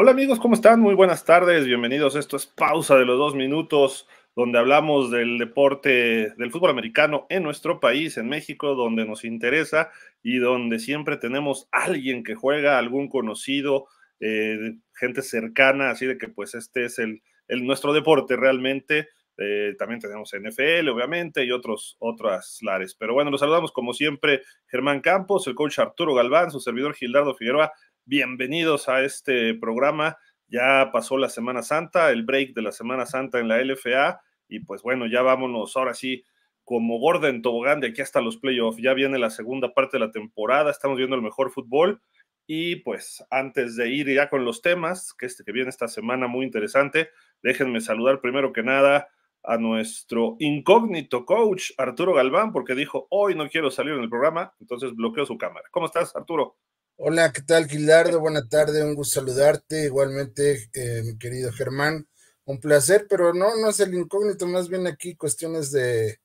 Hola amigos, ¿cómo están? Muy buenas tardes, bienvenidos. Esto es Pausa de los Dos Minutos, donde hablamos del deporte del fútbol americano en nuestro país, en México, donde nos interesa y donde siempre tenemos alguien que juega, algún conocido, eh, gente cercana, así de que pues este es el, nuestro deporte realmente. Eh, también tenemos NFL, obviamente, y otros, otras lares. Pero bueno, los saludamos como siempre, Germán Campos, el coach Arturo Galván, su servidor Gildardo Figueroa Bienvenidos a este programa. Ya pasó la Semana Santa, el break de la Semana Santa en la LFA y pues bueno, ya vámonos ahora sí como Gordon tobogán de aquí hasta los playoffs. Ya viene la segunda parte de la temporada, estamos viendo el mejor fútbol y pues antes de ir ya con los temas, que este que viene esta semana muy interesante, déjenme saludar primero que nada a nuestro incógnito coach Arturo Galván porque dijo, "Hoy no quiero salir en el programa", entonces bloqueó su cámara. ¿Cómo estás, Arturo? Hola, ¿qué tal, Gildardo? Buena tarde, un gusto saludarte. Igualmente, eh, mi querido Germán, un placer, pero no, no es el incógnito, más bien aquí cuestiones de,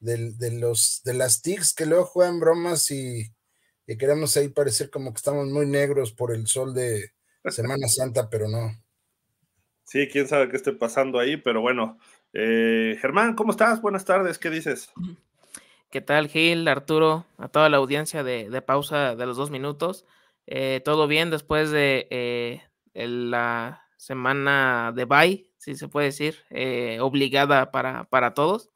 los, de las TICs que luego juegan bromas y, queremos ahí parecer como que estamos muy negros por el sol de Semana Santa, pero no. Sí, quién sabe qué esté pasando ahí, pero bueno. Eh, Germán, ¿cómo estás? Buenas tardes, ¿qué dices? ¿Qué tal, Gil, Arturo, a toda la audiencia de, pausa de los dos minutos? Eh, ¿Todo bien después de eh, la semana de bye, si se puede decir, eh, obligada para, todos?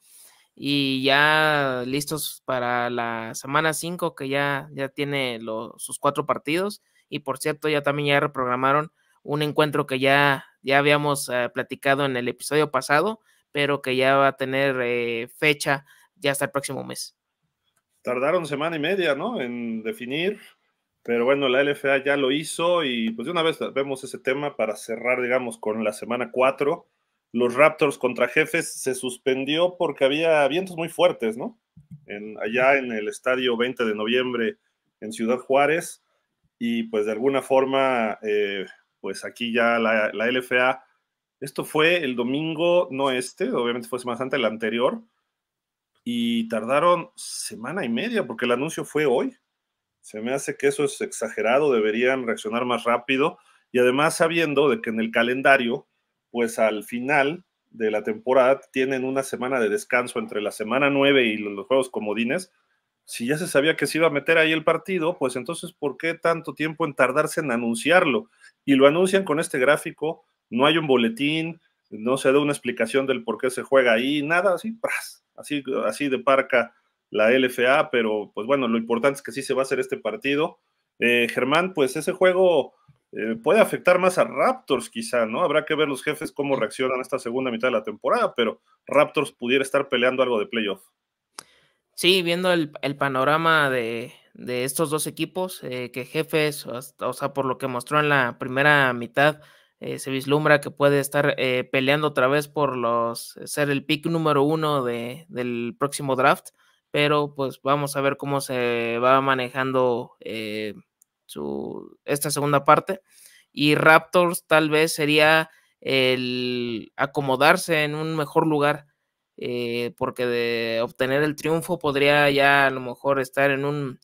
Y ya listos para la semana 5, que ya, ya tiene sus cuatro partidos. Y por cierto, ya también ya reprogramaron un encuentro que ya, ya habíamos platicado en el episodio pasado, pero que ya va a tener fecha ya hasta el próximo mes tardaron semana y media, ¿no? En definir, pero bueno, la LFA ya lo hizo y pues de una vez vemos ese tema para cerrar, digamos, con la semana 4. Los Raptors contra jefes se suspendió porque había vientos muy fuertes, ¿no? En, allá en el estadio 20 de noviembre en Ciudad Juárez y pues de alguna forma, eh, pues aquí ya la, la LFA, esto fue el domingo, no este, obviamente fue semana antes el anterior, y tardaron semana y media porque el anuncio fue hoy. Se me hace que eso es exagerado, deberían reaccionar más rápido y además sabiendo de que en el calendario, pues al final de la temporada tienen una semana de descanso entre la semana 9 y los juegos comodines. Si ya se sabía que se iba a meter ahí el partido, pues entonces, ¿por qué tanto tiempo en tardarse en anunciarlo? Y lo anuncian con este gráfico, no hay un boletín, no se da una explicación del por qué se juega ahí, nada, así, ¡pras! así, así de parca la LFA, pero pues bueno, lo importante es que sí se va a hacer este partido. Eh, Germán, pues ese juego eh, puede afectar más a Raptors quizá, ¿no? Habrá que ver los jefes cómo reaccionan esta segunda mitad de la temporada, pero Raptors pudiera estar peleando algo de playoff. Sí, viendo el, panorama de, estos dos equipos, eh, que jefes, o sea, por lo que mostró en la primera mitad, eh, se vislumbra que puede estar eh, peleando otra vez por los eh, ser el pick número uno de, del próximo draft, pero pues vamos a ver cómo se va manejando esta segunda parte. Y Raptors tal vez sería el acomodarse en un mejor lugar, porque de obtener el triunfo podría ya a lo mejor estar en un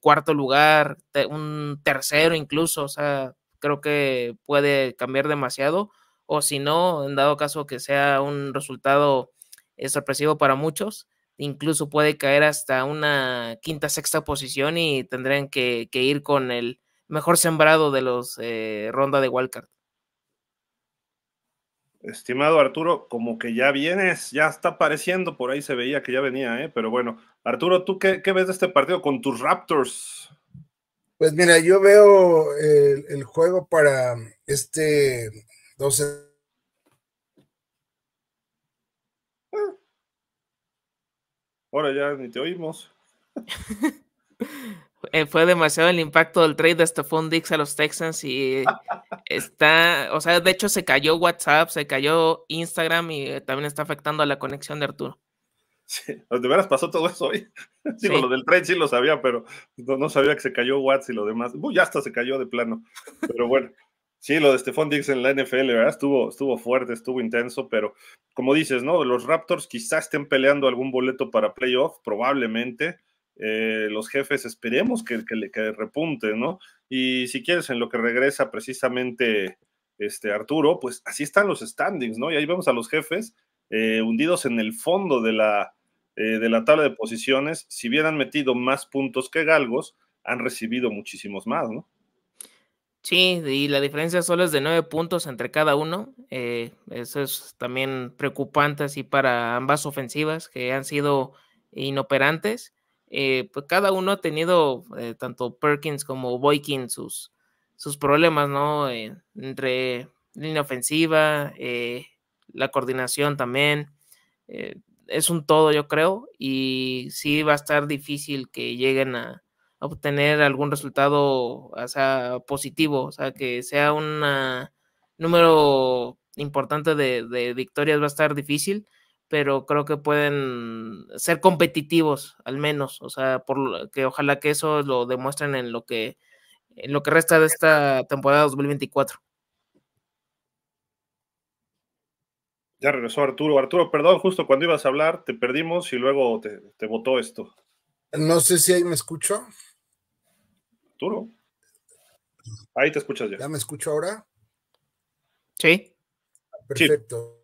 cuarto lugar, un tercero incluso, o sea, creo que puede cambiar demasiado, o si no, en dado caso que sea un resultado eh, sorpresivo para muchos, incluso puede caer hasta una quinta, sexta posición y tendrían que, ir con el mejor sembrado de los eh, ronda de Wildcard. Estimado Arturo, como que ya vienes, ya está apareciendo, por ahí se veía que ya venía, ¿eh? pero bueno, Arturo, ¿tú qué, qué ves de este partido con tus Raptors? Pues mira, yo veo el, juego para este 12. E-, Ahora ya ni te oímos. Eh, fue demasiado el impacto del trade de Stephon Dix a los Texans y está, o sea, de hecho se cayó WhatsApp, se cayó Instagram y eh, también está afectando a la conexión de Arturo. Sí, de veras pasó todo eso hoy. ¿eh? Sí. lo del tren sí lo sabía, pero no, sabía que se cayó Watts y lo demás. Uy, ya hasta se cayó de plano. Pero bueno, sí, lo de Stephon Diggs en la NFL, ¿verdad? Estuvo, estuvo fuerte, estuvo intenso, pero como dices, ¿no? Los Raptors quizás estén peleando algún boleto para playoff, probablemente. Eh, los jefes esperemos que, que, repunte, ¿no? Y si quieres, en lo que regresa precisamente este Arturo, pues así están los standings, ¿no? Y ahí vemos a los jefes eh, hundidos en el fondo de la, eh, de la tabla de posiciones, si hubieran metido más puntos que Galgos, han recibido muchísimos más, ¿no? Sí, y la diferencia solo es de nueve puntos entre cada uno. Eh, eso es también preocupante así para ambas ofensivas que han sido inoperantes. Eh, pues cada uno ha tenido, tanto Perkins como Boykin, sus, sus problemas, ¿no? entre línea ofensiva, la coordinación también es un todo, yo creo, y sí va a estar difícil que lleguen a, obtener algún resultado sea, positivo, o sea, que sea un número importante de, de, victorias va a estar difícil, pero creo que pueden ser competitivos al menos, o sea, por que ojalá que eso lo demuestren en lo que en lo que resta de esta temporada 2024. Ya regresó Arturo. Arturo, perdón, justo cuando ibas a hablar te perdimos y luego te, te botó esto. No sé si ahí me escucho. Arturo. Ahí te escuchas ya. ¿Ya me escucho ahora? Sí. Perfecto.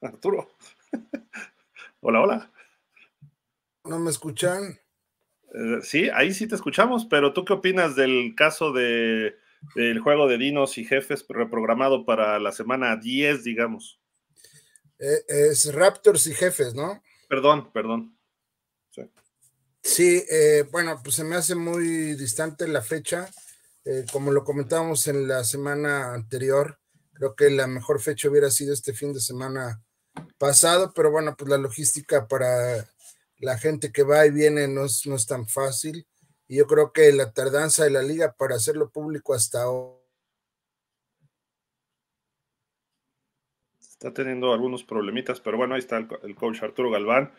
Arturo. hola, hola. ¿No me escuchan? Eh, sí, ahí sí te escuchamos, pero ¿tú qué opinas del caso de el juego de dinos y jefes reprogramado para la semana 10, digamos. Eh, es Raptors y jefes, ¿no? Perdón, perdón. Sí, eh, bueno, pues se me hace muy distante la fecha. Eh, como lo comentábamos en la semana anterior, creo que la mejor fecha hubiera sido este fin de semana pasado, pero bueno, pues la logística para la gente que va y viene no es tan fácil. Y yo creo que la tardanza de la liga para hacerlo público hasta ahora. Está teniendo algunos problemitas, pero bueno, ahí está el, coach Arturo Galván.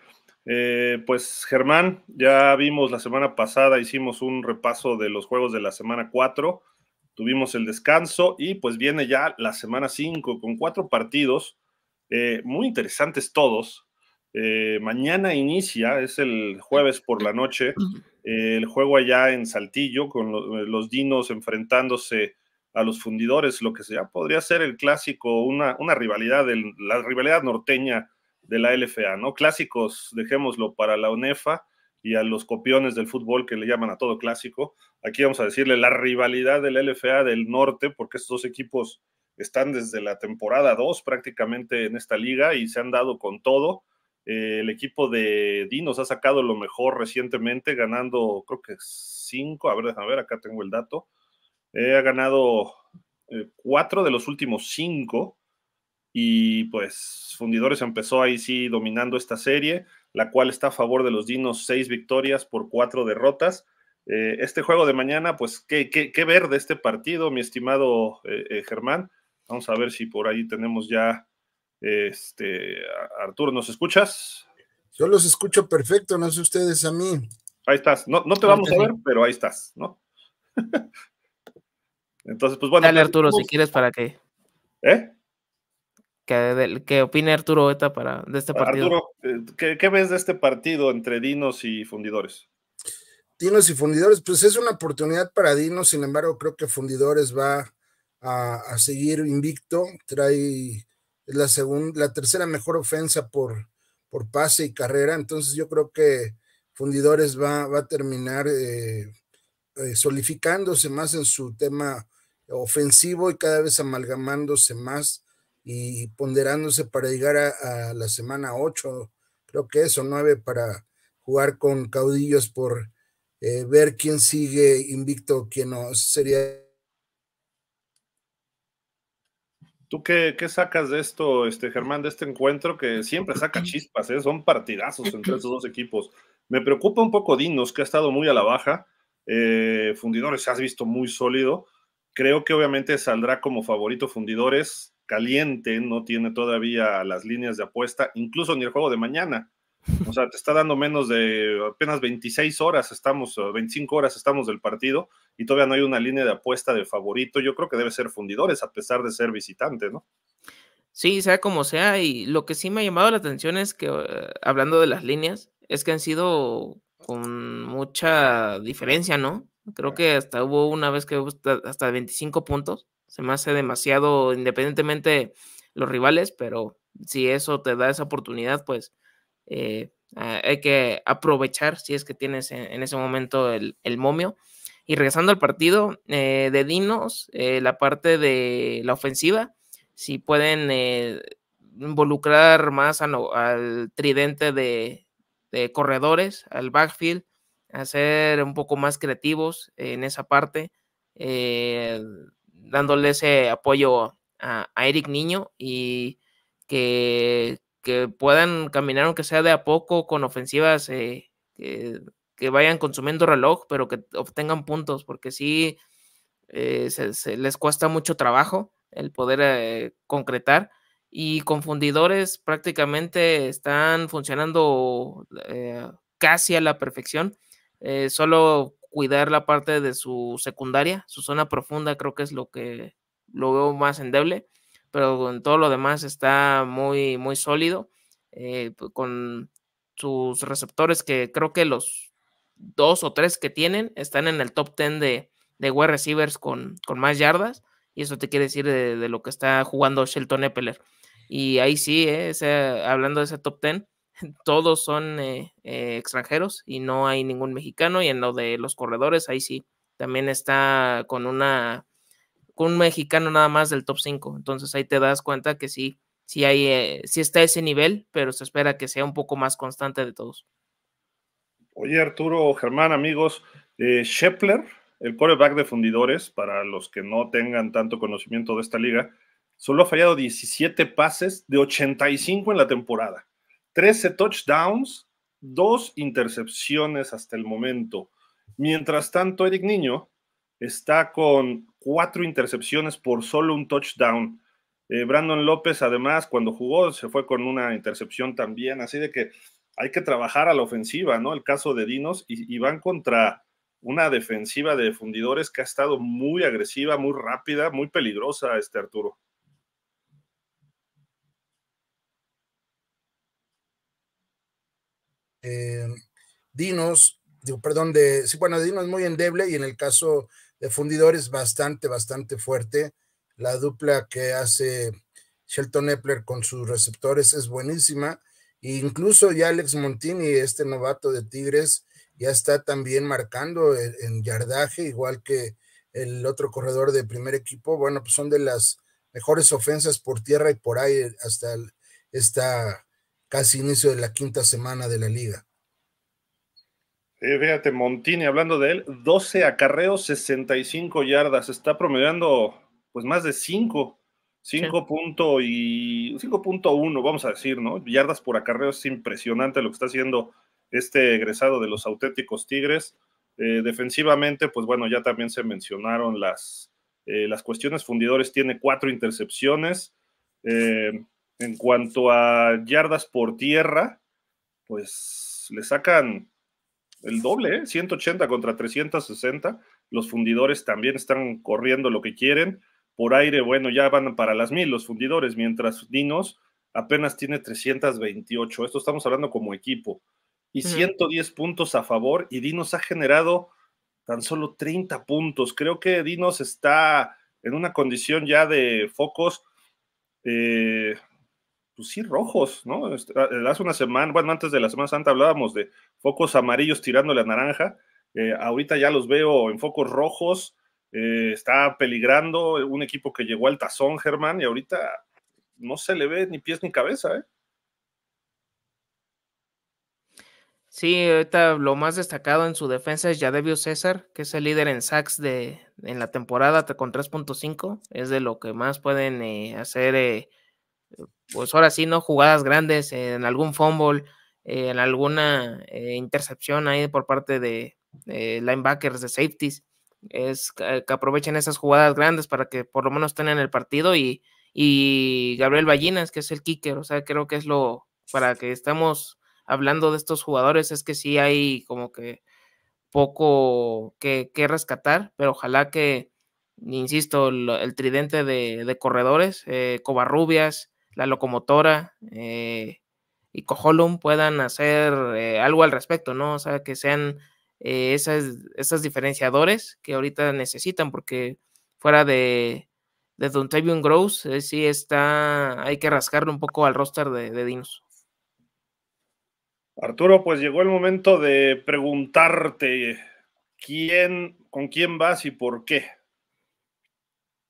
Eh, pues Germán, ya vimos la semana pasada, hicimos un repaso de los juegos de la semana 4, tuvimos el descanso y pues viene ya la semana 5 con cuatro partidos, eh, muy interesantes todos. Eh, mañana inicia, es el jueves por la noche, el juego allá en Saltillo, con eh, los dinos enfrentándose a los fundidores, lo que sea podría ser el clásico, una, rivalidad, de la rivalidad norteña de la LFA, ¿no? Clásicos, dejémoslo para la UNEFA y a los copiones del fútbol que le llaman a todo clásico. Aquí vamos a decirle la rivalidad del LFA del norte, porque estos dos equipos están desde la temporada 2 prácticamente en esta liga y se han dado con todo. Eh, el equipo de Dinos ha sacado lo mejor recientemente, ganando, creo que cinco, a ver, déjame ver, acá tengo el dato. Eh, ha ganado eh, cuatro de los últimos cinco y pues Fundidores empezó ahí sí dominando esta serie, la cual está a favor de los Dinos, seis victorias por cuatro derrotas. este juego de mañana, pues ¿qué, qué, ver de este partido, mi estimado Germán. Vamos a ver si por ahí tenemos ya este, Arturo, ¿nos escuchas? Yo los escucho perfecto, no sé ustedes a mí. Ahí estás. No, te vamos a ver, pero ahí estás, ¿no? Entonces, pues bueno. Dale, Arturo, si pues, quieres, para qué. ¿Eh? Que, qué opina Arturo para, de este partido. Arturo, eh, ¿qué, ves de este partido entre Dinos y Fundidores? Dinos y Fundidores, pues es una oportunidad para Dinos, sin embargo, creo que Fundidores va a, a seguir invicto, trae es la, segunda, la tercera mejor ofensa por, por pase y carrera, entonces yo creo que Fundidores va, a terminar eh, eh solidificándose más en su tema ofensivo y cada vez amalgamándose más y ponderándose para llegar a, la semana 8, creo que eso, nueve para jugar con caudillos por eh, ver quién sigue invicto, quién no. Sería ¿Tú qué, sacas de esto, este, Germán, de este encuentro que siempre saca chispas? Eh? Son partidazos entre esos dos equipos. Me preocupa un poco Dinos, que ha estado muy a la baja. Eh, fundidores, se has visto muy sólido. Creo que obviamente saldrá como favorito Fundidores. Caliente, no tiene todavía las líneas de apuesta, incluso ni el juego de mañana. O sea, te está dando menos de apenas 26 horas, estamos, 25 horas estamos del partido y todavía no hay una línea de apuesta de favorito. Yo creo que debe ser fundidores a pesar de ser visitante, ¿no? Sí, sea como sea, y lo que sí me ha llamado la atención es que, eh, hablando de las líneas, es que han sido con mucha diferencia, ¿no? Creo que hasta hubo una vez que hasta 25 puntos. Se me hace demasiado, independientemente los rivales, pero si eso te da esa oportunidad, pues eh, ah, hay que aprovechar si es que tienes en, ese momento el, momio. Y regresando al partido eh, de Dinos, eh, la parte de la ofensiva, si pueden involucrar más al tridente de, corredores, al backfield, hacer un poco más creativos en esa parte, dándole ese apoyo a Eric Niño y que que puedan caminar aunque sea de a poco con ofensivas eh, que, vayan consumiendo reloj, pero que obtengan puntos, porque sí eh, se, les cuesta mucho trabajo el poder eh, concretar. Y confundidores prácticamente están funcionando casi a la perfección. solo cuidar la parte de su secundaria, su zona profunda, creo que es lo que lo veo más endeble pero en todo lo demás está muy, muy sólido. Eh, con sus receptores que creo que los dos o tres que tienen están en el top ten de, de receivers con, más yardas. Y eso te quiere decir de, lo que está jugando Shelton Eppeler. Y ahí sí, eh, hablando de ese top ten, todos son eh, extranjeros y no hay ningún mexicano. Y en lo de los corredores, ahí sí, también está con una un mexicano nada más del top 5. Entonces ahí te das cuenta que sí, sí, hay, eh, está ese nivel, pero se espera que sea un poco más constante de todos. Oye, Arturo, Germán, amigos, eh, Shepler, el quarterback de fundidores, para los que no tengan tanto conocimiento de esta liga, solo ha fallado 17 pases de 85 en la temporada, 13 touchdowns, dos intercepciones hasta el momento. Mientras tanto, Eric Niño, está con cuatro intercepciones por solo un touchdown. Eh, Brandon López, además, cuando jugó, se fue con una intercepción también. Así de que hay que trabajar a la ofensiva, ¿no? El caso de Dinos y, van contra una defensiva de fundidores que ha estado muy agresiva, muy rápida, muy peligrosa, este Arturo. Eh, Dinos, perdón, de, sí, bueno, Dinos es muy endeble y en el caso de fundidores bastante, bastante fuerte. La dupla que hace Shelton Epler con sus receptores es buenísima. incluso ya Alex Montini, este novato de Tigres, ya está también marcando en yardaje, igual que el otro corredor de primer equipo. Bueno, pues son de las mejores ofensas por tierra y por aire hasta, el, casi inicio de la quinta semana de la liga. Eh, Montini, hablando de él, 12 acarreos, 65 yardas. Está promediando pues más de 5. 5.1, vamos a decir, ¿no? Yardas por acarreo es impresionante lo que está haciendo este egresado de los auténticos Tigres. Eh, defensivamente, pues bueno, ya también se mencionaron las, eh, las cuestiones. Fundidores tiene cuatro intercepciones. Eh, en cuanto a yardas por tierra, pues le sacan el doble, 180 ¿eh? contra 360. Los fundidores también están corriendo lo que quieren. Por aire, bueno, ya van para las mil los fundidores, mientras Dinos apenas tiene 328. Esto estamos hablando como equipo. Y 110 puntos a favor y Dinos ha generado tan solo 30 puntos. Creo que Dinos está en una condición ya de focos, eh, pues sí, rojos, ¿no? Eh, hace una semana, bueno, antes de la Semana Santa hablábamos de focos amarillos tirando la naranja. Eh, ahorita ya los veo en focos rojos. Eh, está peligrando un equipo que llegó al tazón, Germán, y ahorita no se le ve ni pies ni cabeza. ¿eh? Sí, ahorita lo más destacado en su defensa es Yadebio César, que es el líder en sacks de, en la temporada con 3.5. Es de lo que más pueden hacer, pues ahora sí, ¿no? Jugadas grandes en algún fumble, eh, en alguna eh, intercepción ahí por parte de linebackers, de safeties, es que aprovechen esas jugadas grandes para que por lo menos tengan el partido y, Gabriel Ballinas, que es el kicker, o sea, creo que es lo para que estamos hablando de estos jugadores, es que sí hay como que poco que, rescatar, pero ojalá que, insisto, el, tridente de, corredores, eh, Covarrubias, la locomotora, eh, y Coholum puedan hacer eh, algo al respecto, ¿no? O sea, que sean eh, esas, esas, diferenciadores que ahorita necesitan, porque fuera de, de Dontavion Gross, eh, sí está, hay que rascarle un poco al roster de, de Dinos. Arturo, pues llegó el momento de preguntarte quién, con quién vas y por qué.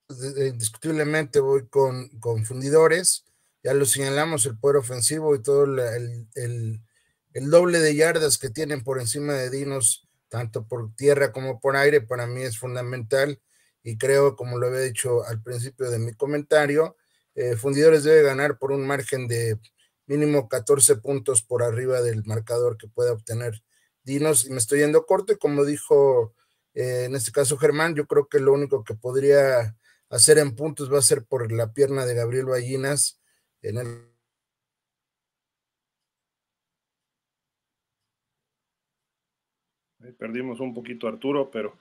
Pues, eh, indiscutiblemente voy con, con fundidores ya lo señalamos, el poder ofensivo y todo el, doble de yardas que tienen por encima de Dinos, tanto por tierra como por aire, para mí es fundamental. Y creo, como lo había dicho al principio de mi comentario, eh, Fundidores debe ganar por un margen de mínimo 14 puntos por arriba del marcador que pueda obtener Dinos. Y me estoy yendo corto, y como dijo eh, en este caso Germán, yo creo que lo único que podría hacer en puntos va a ser por la pierna de Gabriel Ballinas Perdimos un poquito Arturo, pero.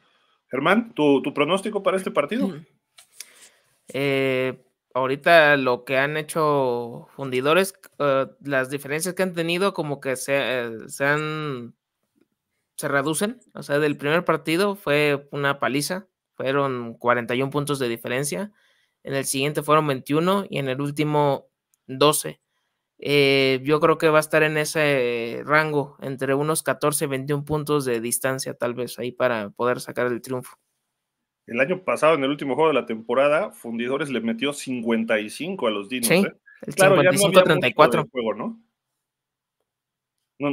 Germán, ¿tu, pronóstico para este partido? Mm. Eh, ahorita lo que han hecho fundidores, eh, las diferencias que han tenido, como que se, eh, se, han. se reducen. O sea, del primer partido fue una paliza, fueron 41 puntos de diferencia. En el siguiente fueron 21 y en el último 12. Eh, yo creo que va a estar en ese rango, entre unos 14 y 21 puntos de distancia, tal vez, ahí para poder sacar el triunfo. El año pasado, en el último juego de la temporada, Fundidores le metió 55 a los Dinos. Sí, ¿eh? el claro, 55 34. Juego, ¿no?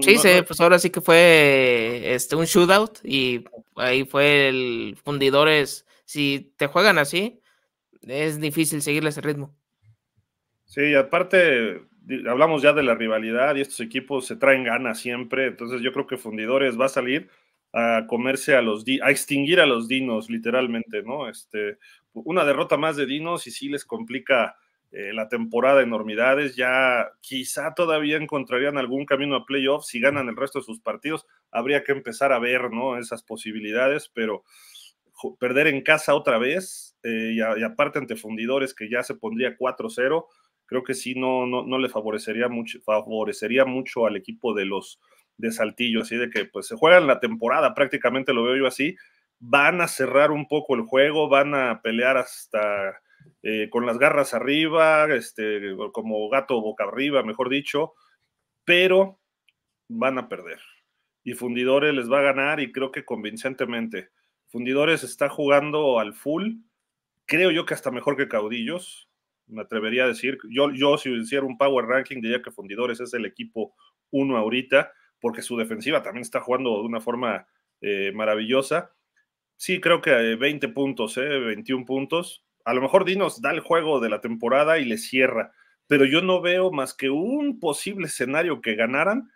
sí, sí, pues ahora sí que fue este, un shootout y ahí fue el Fundidores. Si te juegan así, es difícil seguirle ese ritmo. Sí, aparte, hablamos ya de la rivalidad y estos equipos se traen ganas siempre, entonces yo creo que Fundidores va a salir a comerse a los, a extinguir a los dinos, literalmente, ¿no? Este, una derrota más de dinos y sí les complica eh, la temporada enormidades, ya quizá todavía encontrarían algún camino a playoffs si ganan el resto de sus partidos, habría que empezar a ver, ¿no? Esas posibilidades, pero perder en casa otra vez eh, y, y aparte ante fundidores que ya se pondría 4-0 creo que sí no, no, no le favorecería mucho, favorecería mucho al equipo de los de Saltillo, así de que pues se juegan la temporada, prácticamente lo veo yo así, van a cerrar un poco el juego, van a pelear hasta eh, con las garras arriba, este, como gato boca arriba, mejor dicho, pero van a perder. Y Fundidores les va a ganar y creo que convincentemente. Fundidores está jugando al full, creo yo que hasta mejor que Caudillos, me atrevería a decir. Yo, yo si hiciera un power ranking diría que Fundidores es el equipo uno ahorita, porque su defensiva también está jugando de una forma eh, maravillosa. Sí, creo que 20 eh, puntos, 21 eh, puntos. A lo mejor Dinos da el juego de la temporada y le cierra, pero yo no veo más que un posible escenario que ganaran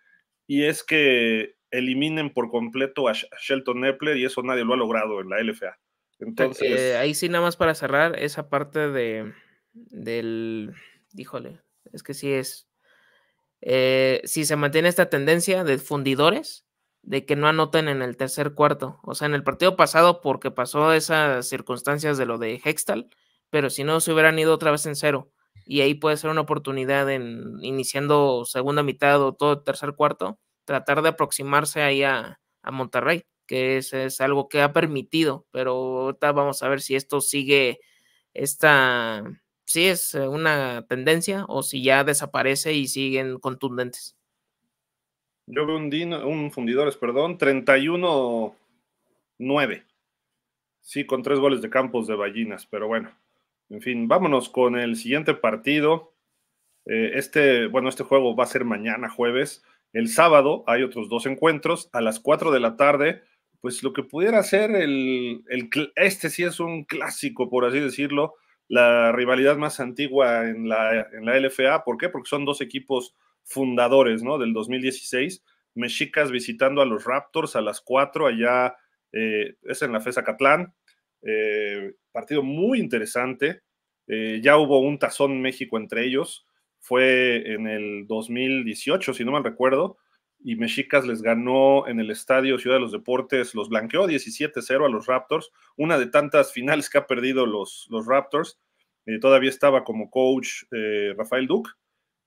y es que eliminen por completo a Shelton Epler y eso nadie lo ha logrado en la LFA. Entonces, ahí sí, nada más para cerrar esa parte de, del, híjole, es que sí es, eh, si se mantiene esta tendencia de fundidores, de que no anoten en el tercer cuarto, o sea, en el partido pasado porque pasó esas circunstancias de lo de Hextal, pero si no se hubieran ido otra vez en cero y ahí puede ser una oportunidad en iniciando segunda mitad o todo tercer cuarto, tratar de aproximarse ahí a, Monterrey, que es, es, algo que ha permitido, pero ahorita vamos a ver si esto sigue esta si es eh, una tendencia o si ya desaparece y siguen contundentes. Yo veo un, un fundidores, perdón, 31-9. Sí, con tres goles de campos de ballinas, pero bueno. En fin, vámonos con el siguiente partido. Eh, este, bueno, este juego va a ser mañana, jueves. El sábado hay otros dos encuentros a las 4 de la tarde. Pues lo que pudiera ser el, el, este sí es un clásico, por así decirlo, la rivalidad más antigua en la, en la LFA. ¿Por qué? Porque son dos equipos fundadores, ¿no? Del 2016. Mexicas visitando a los Raptors a las 4 allá, eh, es en la FESA Catlán. Eh, partido muy interesante. Eh, ya hubo un tazón México entre ellos. Fue en el 2018, si no mal recuerdo y Mexicas les ganó en el estadio Ciudad de los Deportes, los blanqueó 17-0 a los Raptors, una de tantas finales que ha perdido los, Raptors. Eh, todavía estaba como coach eh, Rafael Duke.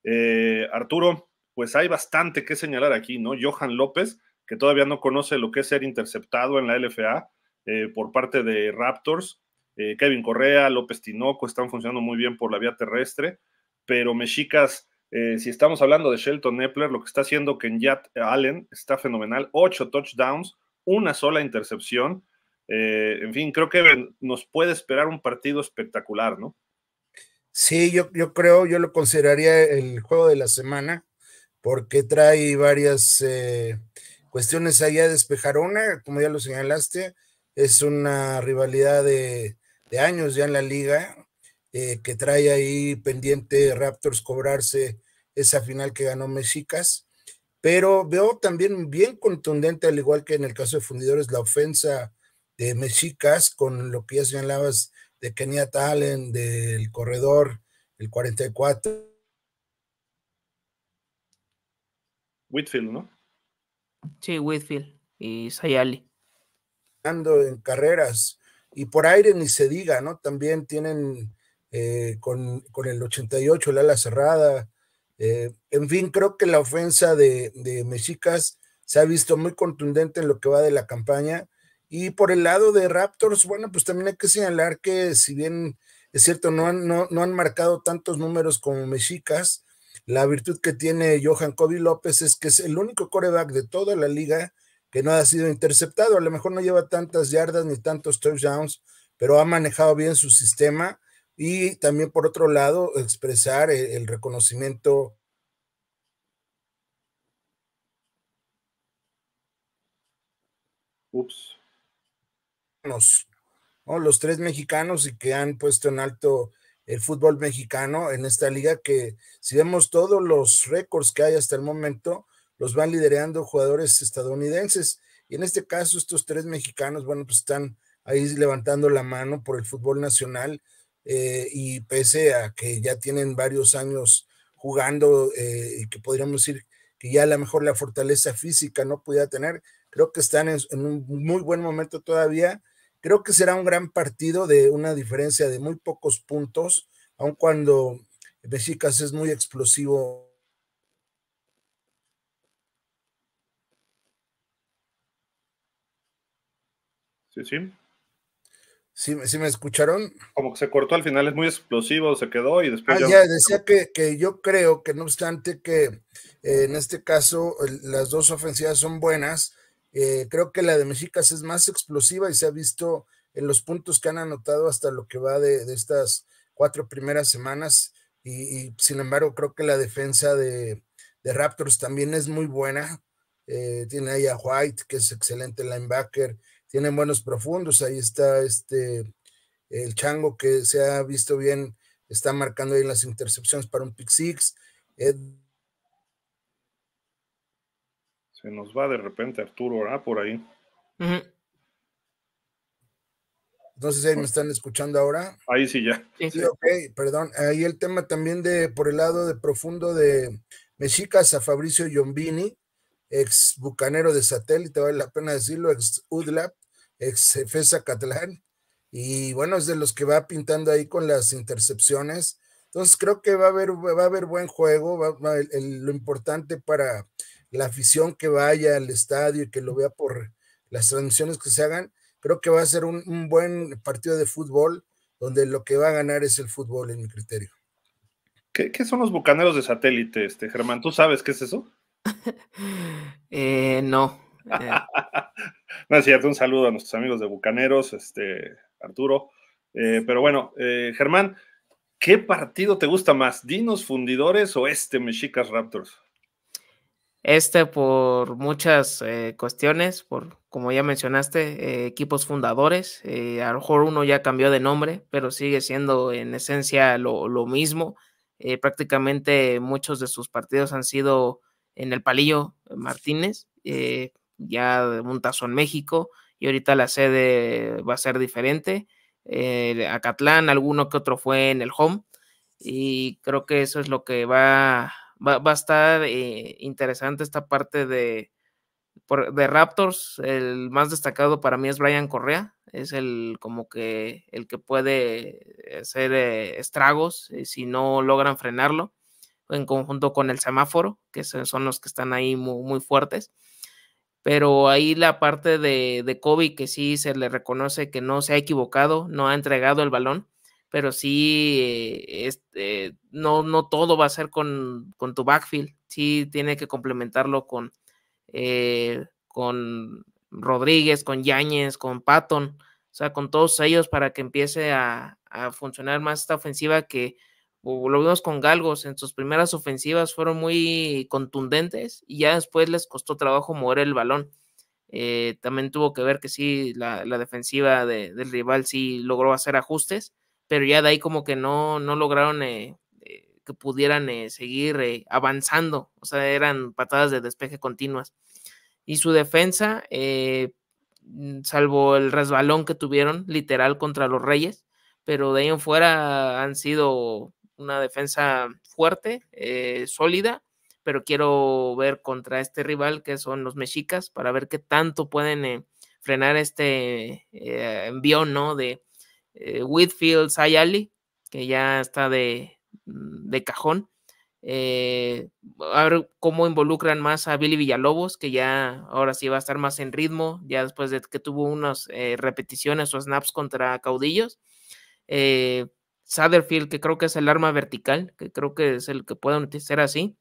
Eh, Arturo, pues hay bastante que señalar aquí, ¿no? Johan López, que todavía no conoce lo que es ser interceptado en la LFA por parte de Raptors. Kevin Correa, López Tinoco están funcionando muy bien por la vía terrestre, pero Mexicas eh, si estamos hablando de Shelton Epler, lo que está haciendo Kenyat Allen está fenomenal. Ocho touchdowns, una sola intercepción. Eh, en fin, creo que nos puede esperar un partido espectacular, ¿no? Sí, yo, creo, yo lo consideraría el juego de la semana, porque trae varias eh, cuestiones allá a despejar. Una, como ya lo señalaste, es una rivalidad de años ya en la liga, eh, que trae ahí pendiente Raptors cobrarse esa final que ganó Mexicas. Pero veo también bien contundente, al igual que en el caso de Fundidores, la ofensa de Mexicas con lo que ya señalabas de Kenia Talen, del corredor, el 44. Whitfield, ¿no? Sí, Whitfield y Sayali. Ando en carreras y por aire ni se diga, ¿no? También tienen eh, con, el 88, el ala cerrada. Eh, en fin, creo que la ofensa de, Mexicas se ha visto muy contundente en lo que va de la campaña. Y por el lado de Raptors, bueno, pues también hay que señalar que si bien es cierto, no han, no, no han marcado tantos números como Mexicas, la virtud que tiene Johan Kobe López es que es el único coreback de toda la liga que no ha sido interceptado. A lo mejor no lleva tantas yardas ni tantos touchdowns, pero ha manejado bien su sistema y también por otro lado expresar el, reconocimiento Los, los tres mexicanos y que han puesto en alto el fútbol mexicano en esta liga que si vemos todos los récords que hay hasta el momento, los van liderando jugadores estadounidenses. Y en este caso, estos tres mexicanos, bueno, pues están ahí levantando la mano por el fútbol nacional, eh, y pese a que ya tienen varios años jugando eh, y que podríamos decir que ya a lo mejor la fortaleza física no pudiera tener, creo que están en, un muy buen momento todavía. Creo que será un gran partido de una diferencia de muy pocos puntos, aun cuando Mexicas es muy explosivo Sí, sí. ¿Sí, me escucharon? Como que se cortó al final, es muy explosivo, se quedó y después. Ah, ya, decía que, yo creo que no obstante que eh, en este caso las dos ofensivas son buenas, eh, creo que la de Mexicas es más explosiva y se ha visto en los puntos que han anotado hasta lo que va de, estas cuatro primeras semanas. Y, sin embargo, creo que la defensa de, Raptors también es muy buena. Eh, tiene ahí a White, que es excelente linebacker tienen buenos profundos. Ahí está este el Chango que se ha visto bien, está marcando ahí las intercepciones para un pick Se nos va de repente Arturo, ¿verdad? Por ahí. Entonces ahí me pues están escuchando ahora. Ahí sí, ya. Sí, ok, perdón. Ahí el tema también de por el lado de profundo de Mexicas a Fabricio Yombini, ex bucanero de satélite, vale la pena decirlo, ex UDLAP, ex FESA y bueno, es de los que va pintando ahí con las intercepciones. Entonces creo que va a haber, va a haber buen juego, lo importante para la afición que vaya al estadio y que lo vea por las transmisiones que se hagan, creo que va a ser un, buen partido de fútbol, donde lo que va a ganar es el fútbol, en mi criterio. ¿Qué, son los bucaneros de satélite, este, Germán? ¿Tú sabes qué es eso? Eh, no. Eh, un saludo a nuestros amigos de Bucaneros, este, Arturo. Eh, pero bueno, eh, Germán, ¿qué partido te gusta más? ¿Dinos Fundidores o este Mexicas Raptors? Este por muchas eh, cuestiones, por como ya mencionaste, equipos fundadores. a lo mejor uno ya cambió de nombre, pero sigue siendo en esencia lo, lo mismo. prácticamente muchos de sus partidos han sido en el palillo Martínez ya un tazo en México y ahorita la sede va a ser diferente. a Acatlán, alguno que otro fue en el home y creo que eso es lo que va, va, a estar eh, interesante esta parte de, de Raptors. El más destacado para mí es Brian Correa, es el como que el que puede hacer eh, estragos, estragos eh, si no logran frenarlo en conjunto con el semáforo, que son los que están ahí muy fuertes pero ahí la parte de, de Kobe que sí se le reconoce que no se ha equivocado, no ha entregado el balón, pero sí este, no, no todo va a ser con, tu backfield, sí tiene que complementarlo con, eh, con Rodríguez, con Yáñez, con Patton, o sea, con todos ellos para que empiece a funcionar más esta ofensiva que lo vimos con Galgos, en sus primeras ofensivas fueron muy contundentes y ya después les costó trabajo mover el balón. Eh, también tuvo que ver que sí, la, defensiva del rival sí logró hacer ajustes, pero ya de ahí como que no, no lograron eh, eh, que pudieran seguir avanzando, o sea, eran patadas de despeje continuas. Y su defensa, mm, salvo el resbalón que tuvieron literal contra los Reyes, pero de ahí en fuera han sido una defensa fuerte, eh, sólida, pero quiero ver contra este rival que son los mexicas para ver qué tanto pueden eh, frenar este eh, envío, ¿no? De Whitfield Sayali, que ya está de, mm, cajón. a ver cómo involucran más a Billy Villalobos, que ya ahora sí va a estar más en ritmo, ya después de que tuvo unas repeticiones o snaps contra caudillos. Satterfield, que creo que es el arma vertical, que creo que es el que puede ser así.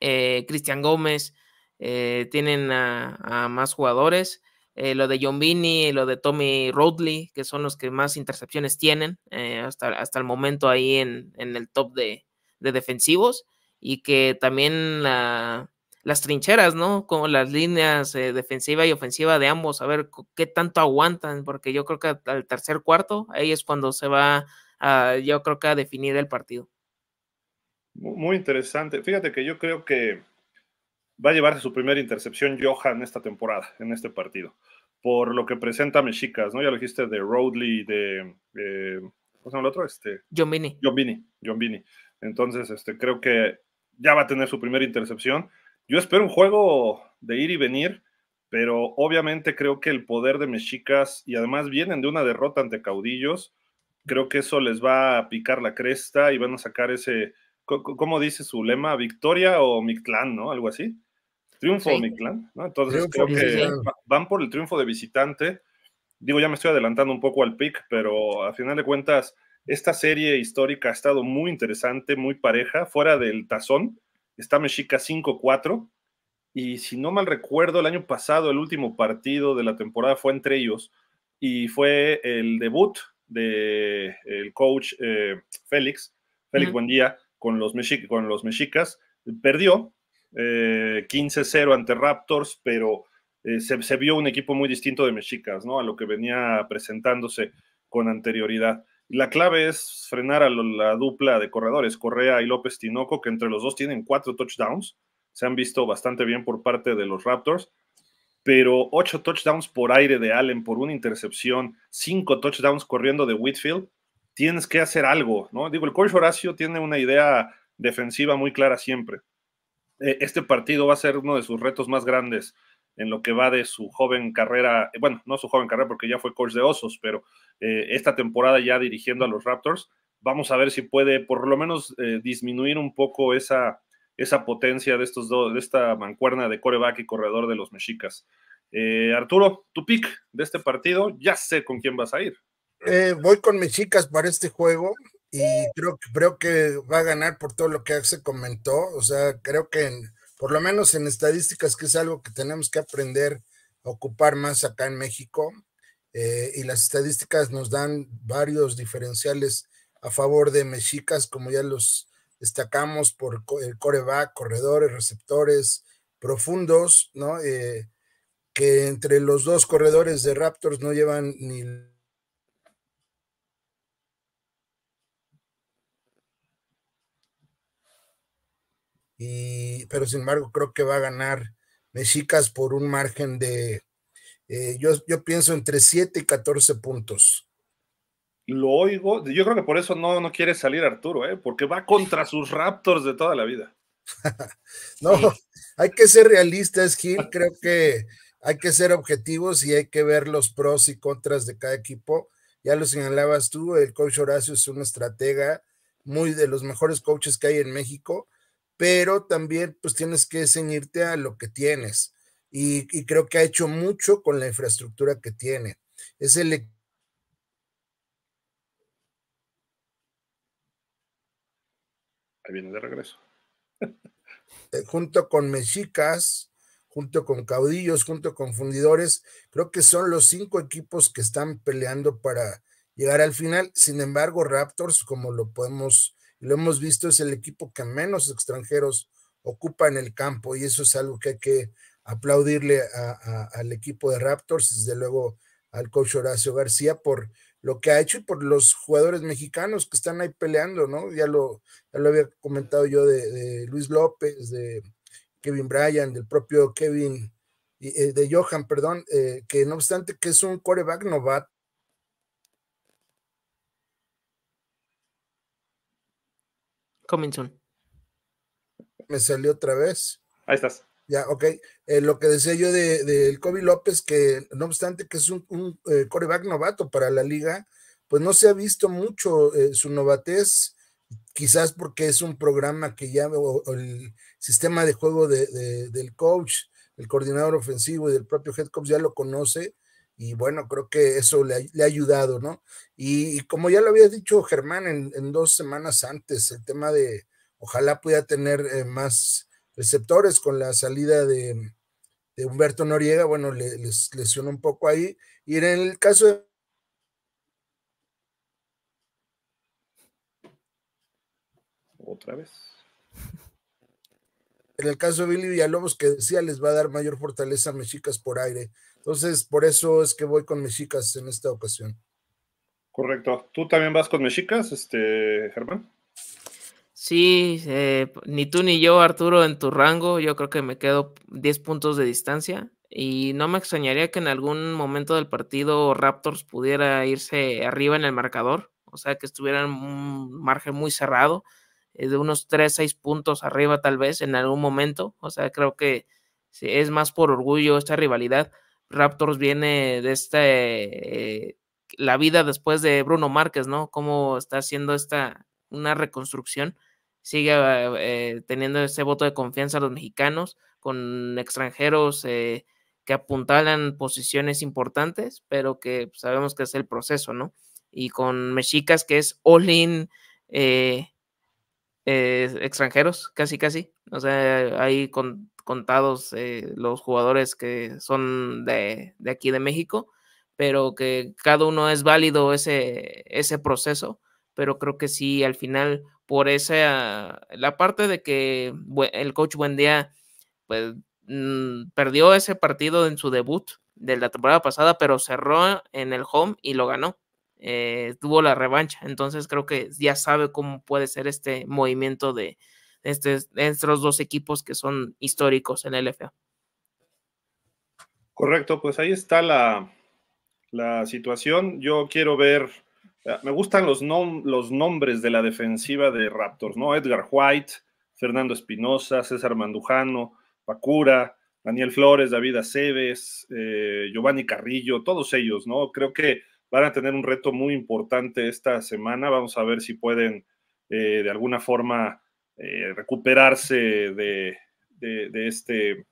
Eh, Cristian Gómez, eh, tienen a, más jugadores. Eh, lo de John Vini, lo de Tommy Rodley, que son los que más intercepciones tienen hasta, hasta el momento ahí en, el top de, defensivos. Y que también las trincheras, ¿no? como las líneas defensiva y ofensiva de ambos, a ver qué tanto aguantan, porque yo creo que al tercer cuarto, ahí es cuando se va yo creo que a definir el partido. Muy interesante. Fíjate que yo creo que va a llevarse su primera intercepción Johan esta temporada, en este partido, por lo que presenta Mexicas, ¿no? Ya lo dijiste de Rodley, de... Eh, ¿Cómo se llama el otro? Este, John Bini John Entonces, este, creo que ya va a tener su primera intercepción. Yo espero un juego de ir y venir, pero obviamente creo que el poder de Mexicas, y además vienen de una derrota ante Caudillos, creo que eso les va a picar la cresta y van a sacar ese, ¿cómo dice su lema? ¿Victoria o Mictlán, no? Algo así. Triunfo o Mictlán, ¿no? Entonces creo que van por el triunfo de visitante. Digo, ya me estoy adelantando un poco al pick, pero a final de cuentas, esta serie histórica ha estado muy interesante, muy pareja, fuera del tazón. Está Mexica 5-4. Y si no mal recuerdo, el año pasado, el último partido de la temporada fue entre ellos y fue el debut del coach eh, Félix, Félix buen día con los, con los mexicas, perdió 15-0 eh, ante Raptors, pero eh, se, vio un equipo muy distinto de mexicas, ¿no? A lo que venía presentándose con anterioridad. La clave es frenar a la dupla de corredores, Correa y López Tinoco, que entre los dos tienen cuatro touchdowns. Se han visto bastante bien por parte de los Raptors pero ocho touchdowns por aire de Allen, por una intercepción, cinco touchdowns corriendo de Whitfield, tienes que hacer algo, ¿no? Digo, el coach Horacio tiene una idea defensiva muy clara siempre. Eh, este partido va a ser uno de sus retos más grandes en lo que va de su joven carrera, bueno, no su joven carrera porque ya fue coach de Osos, pero eh, esta temporada ya dirigiendo a los Raptors, vamos a ver si puede por lo menos eh, disminuir un poco esa, esa potencia de estos dos, de esta mancuerna de coreback y corredor de los mexicas. Eh, Arturo, tu pick de este partido, ya sé con quién vas a ir. Eh, voy con mexicas para este juego y creo, creo que va a ganar por todo lo que se comentó. O sea, creo que por lo menos en estadísticas, que es algo que tenemos que aprender a ocupar más acá en México, eh, y las estadísticas nos dan varios diferenciales a favor de mexicas, como ya los destacamos por el coreback, corredores, receptores profundos, ¿no? Eh, que entre los dos corredores de Raptors no llevan ni Y, pero sin embargo creo que va a ganar Mexicas por un margen de, eh, yo, yo, pienso entre 7 y 14 puntos lo oigo. Yo creo que por eso no, no quiere salir Arturo, ¿eh? porque va contra sus Raptors de toda la vida. no, hay que ser realistas, Gil. Creo que hay que ser objetivos y hay que ver los pros y contras de cada equipo. Ya lo señalabas tú, el coach Horacio es un estratega muy de los mejores coaches que hay en México, pero también pues tienes que ceñirte a lo que tienes. Y, y creo que ha hecho mucho con la infraestructura que tiene. Es el viene de regreso. Eh, junto con mexicas, junto con caudillos, junto con fundidores, creo que son los cinco equipos que están peleando para llegar al final. Sin embargo, Raptors, como lo podemos lo hemos visto, es el equipo que menos extranjeros ocupa en el campo y eso es algo que hay que aplaudirle al equipo de Raptors, desde luego al coach Horacio García por lo que ha hecho y por los jugadores mexicanos que están ahí peleando, ¿no? Ya lo, había comentado yo de, Luis López, de Kevin Bryan, del propio Kevin, eh, de Johan, perdón, eh, que no obstante que es un coreback novato. Coming Me salió otra vez. Ahí estás. Ya, ok. Eh, lo que decía yo del de, Kobe López, que no obstante que es un, eh, coreback novato para la liga, pues no se ha visto mucho eh, su novatez, quizás porque es un programa que ya, el sistema de juego del coach, el coordinador ofensivo y del propio head coach ya lo conoce, y bueno, creo que eso le ha, ayudado, ¿no? Y, como ya lo había dicho Germán en, en, dos semanas antes, el tema de ojalá pueda tener más receptores con la salida de, Humberto Noriega, bueno, les lesionó un poco ahí. Y en el caso de otra vez. En el caso de Billy Villalobos, que decía, les va a dar mayor fortaleza a Mexicas por aire. Entonces, por eso es que voy con Mexicas en esta ocasión. Correcto. ¿Tú también vas con Mexicas, este, Germán? Sí, eh, ni tú ni yo, Arturo, en tu rango, yo creo que me quedo 10 puntos de distancia y no me extrañaría que en algún momento del partido Raptors pudiera irse arriba en el marcador, o sea, que estuvieran un margen muy cerrado, eh, de unos 3, 6 puntos arriba tal vez en algún momento, o sea, creo que es más por orgullo esta rivalidad. Raptors viene de este, eh, la vida después de Bruno Márquez, ¿no? Cómo está haciendo esta, una reconstrucción sigue ah, eh, teniendo ese voto de confianza a los mexicanos con extranjeros eh, que apuntalan posiciones importantes, pero que sabemos que es el proceso, ¿no? Y con mexicas que es all-in eh, extranjeros, casi, casi. O sea, hay contados los jugadores que son de, aquí de México, pero que cada uno es válido ese, ese proceso, pero creo que sí, al final por esa, la parte de que el coach Buendía, pues, mm, perdió ese partido en su debut de la temporada pasada, pero cerró en el home y lo ganó. Eh, tuvo la revancha, entonces creo que ya sabe cómo puede ser este movimiento de, estos dos equipos que son históricos en el FA. Correcto, pues ahí está la, la situación. Yo quiero ver eh, me gustan los, los nombres de la defensiva de Raptors, ¿no? Edgar White, Fernando Espinosa, César Mandujano, Pacura, Daniel Flores, David Aceves, eh, Giovanni Carrillo, todos ellos, ¿no? Creo que van a tener un reto muy importante esta semana. Vamos a ver si pueden eh, de alguna forma recuperarse de este,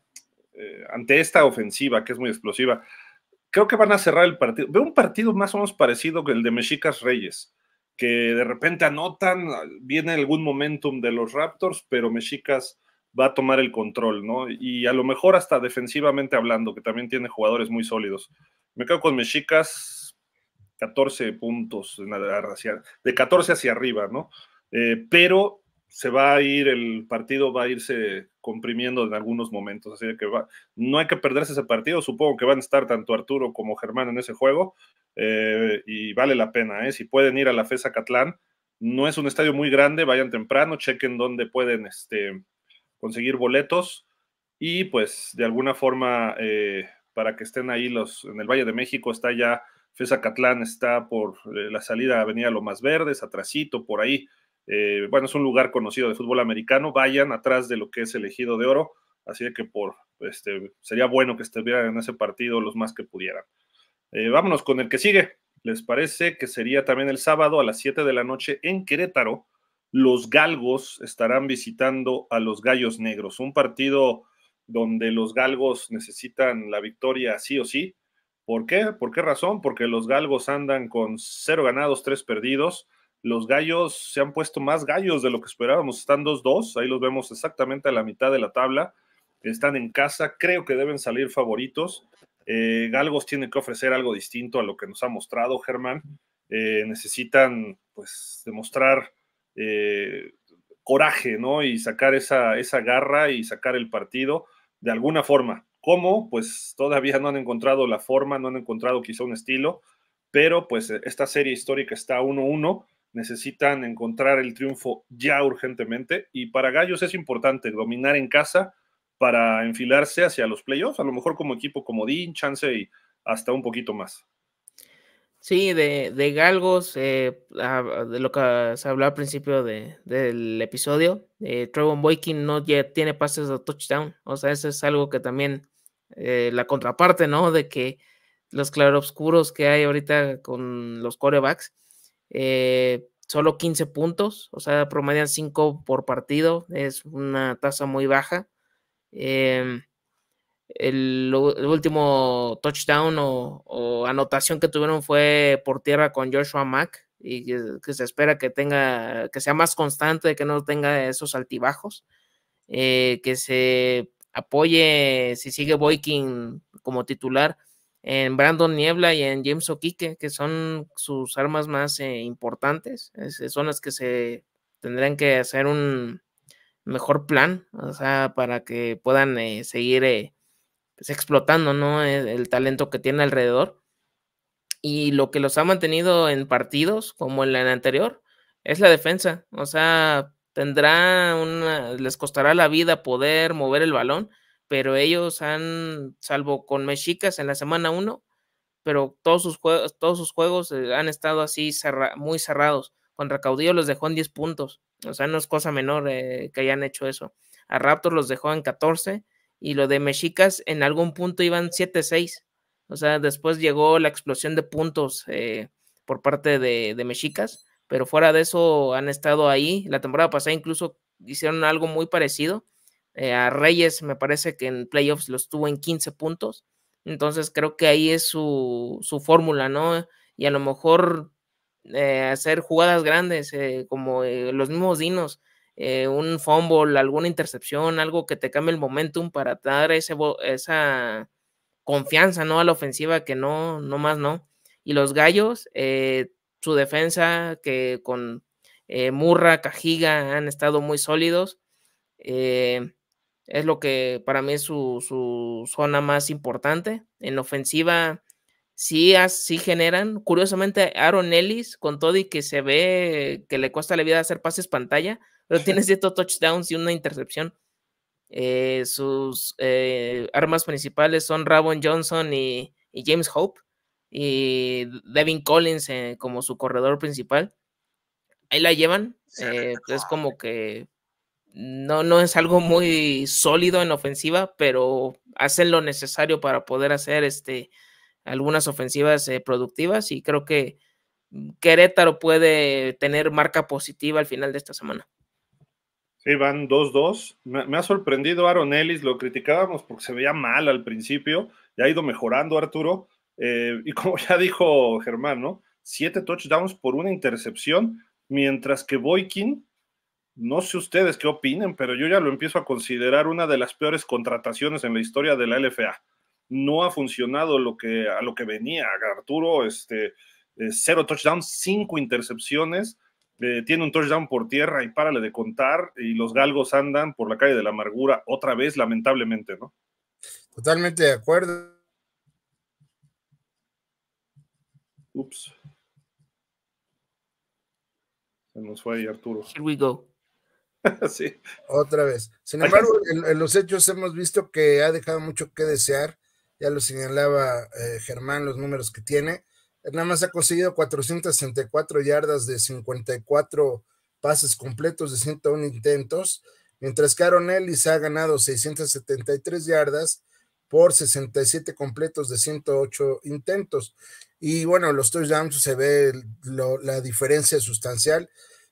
ante esta ofensiva que es muy explosiva creo que van a cerrar el partido. Veo un partido más o menos parecido que el de Mexicas Reyes, que de repente anotan, viene algún momentum de los Raptors, pero Mexicas va a tomar el control, ¿no? Y a lo mejor hasta defensivamente hablando, que también tiene jugadores muy sólidos. Me quedo con Mexicas 14 puntos, de 14 hacia arriba, ¿no? Eh, pero se va a ir, el partido va a irse comprimiendo en algunos momentos, así que no hay que perderse ese partido, supongo que van a estar tanto Arturo como Germán en ese juego, eh, y vale la pena, eh, si pueden ir a la FESA Catlán, no es un estadio muy grande, vayan temprano, chequen donde pueden este, conseguir boletos, y pues de alguna forma, eh, para que estén ahí los, en el Valle de México está ya, FESA Catlán está por la salida Avenida Lomas Más Verdes, atrásito por ahí, eh, bueno, es un lugar conocido de fútbol americano. Vayan atrás de lo que es elegido de Oro. Así que por, este, sería bueno que estuvieran en ese partido los más que pudieran. Eh, vámonos con el que sigue. ¿Les parece que sería también el sábado a las 7 de la noche en Querétaro? Los galgos estarán visitando a los gallos negros. Un partido donde los galgos necesitan la victoria sí o sí. ¿Por qué? ¿Por qué razón? Porque los galgos andan con cero ganados, tres perdidos los gallos se han puesto más gallos de lo que esperábamos. Están 2-2, ahí los vemos exactamente a la mitad de la tabla. Están en casa, creo que deben salir favoritos. Eh, Galgos tiene que ofrecer algo distinto a lo que nos ha mostrado Germán. Eh, necesitan, pues, demostrar eh, coraje, ¿no? Y sacar esa, esa garra y sacar el partido de alguna forma. ¿Cómo? Pues todavía no han encontrado la forma, no han encontrado quizá un estilo, pero pues esta serie histórica está 1-1 necesitan encontrar el triunfo ya urgentemente y para Gallos es importante dominar en casa para enfilarse hacia los playoffs, a lo mejor como equipo como Dean, Chance y hasta un poquito más. Sí, de, de Galgos, eh, ah, de lo que se habló al principio del episodio, eh, Trevon Boykin no ya tiene pases de touchdown, o sea, eso es algo que también eh, la contraparte, ¿no? De que los claroscuros que hay ahorita con los corebacks, eh, solo 15 puntos, o sea, promedian 5 por partido, es una tasa muy baja. Em, el, último touchdown o, anotación que tuvieron fue por tierra con Joshua Mack y que, se espera que tenga, que sea más constante, que no tenga esos altibajos, eh, que se apoye si sigue Boykin como titular en Brandon Niebla y en James Oquique, que son sus armas más eh, importantes. son las que se tendrán que hacer un mejor plan, o sea, para que puedan eh, seguir eh, pues, explotando, ¿no? E, el, talento que tiene alrededor. Y lo que los ha mantenido en partidos, como en la anterior, es la defensa. O sea, tendrá les costará la vida poder mover el balón, pero ellos han, salvo con Mexicas en la semana 1, pero todos sus juegos, todos sus juegos eh, han estado así muy cerrados. Contra Caudillo los dejó en 10 puntos. O sea, no es cosa menor eh, que hayan hecho eso. A Raptor los dejó en 14 y lo de Mexicas en algún punto iban 7-6. O sea, después llegó la explosión de puntos eh, por parte de Mexicas, pero fuera de eso han estado ahí. La temporada pasada incluso hicieron algo muy parecido eh, a Reyes me parece que en playoffs los tuvo en 15 puntos. Entonces creo que ahí es su, su fórmula, ¿no? Y a lo mejor eh, hacer jugadas grandes, eh, como los mismos dinos, un fumble, alguna intercepción, algo que te cambie el momentum para dar ese, esa confianza, ¿no? A la ofensiva que no, no más, ¿no? Y los gallos, su defensa que con Murra, Cajiga han estado muy sólidos. Eh, es lo que para mí es su, zona más importante. En ofensiva, sí, generan. Curiosamente, Aaron Ellis, con todo y que se ve que le cuesta la vida hacer pases pantalla, pero tiene siete touchdowns y una intercepción. Eh, sus eh, armas principales son Rabon Johnson y, James Hope y Devin Collins eh, como su corredor principal. Ahí la llevan. es como que no, es algo muy sólido en ofensiva, pero hacen lo necesario para poder hacer este, algunas ofensivas eh, productivas y creo que mm, Querétaro puede tener marca positiva al final de esta semana. Sí, van 2-2. Me, ha sorprendido Aaron Ellis, lo criticábamos porque se veía mal al principio, ya ha ido mejorando Arturo. Eh, y como ya dijo Germán, ¿no? Siete touchdowns por una intercepción, mientras que Boykin no sé ustedes qué opinen, pero yo ya lo empiezo a considerar una de las peores contrataciones en la historia de la LFA. No ha funcionado lo que, a lo que venía Arturo, este, eh, cero touchdowns, cinco intercepciones, eh, tiene un touchdown por tierra y párale de contar, y los galgos andan por la calle de la amargura otra vez, lamentablemente, ¿no? Totalmente de acuerdo. Ups. Se nos fue ahí Arturo. Here we go. sí. Otra vez. Sin embargo, en, los hechos hemos visto que ha dejado mucho que desear. Ya lo señalaba eh, Germán, los números que tiene. Nada más ha conseguido 464 yardas de 54 pases completos de 101 intentos, mientras que Aaron Ellis ha ganado 673 yardas por 67 completos de 108 intentos. Y bueno, los touchdowns se ve la diferencia sustancial.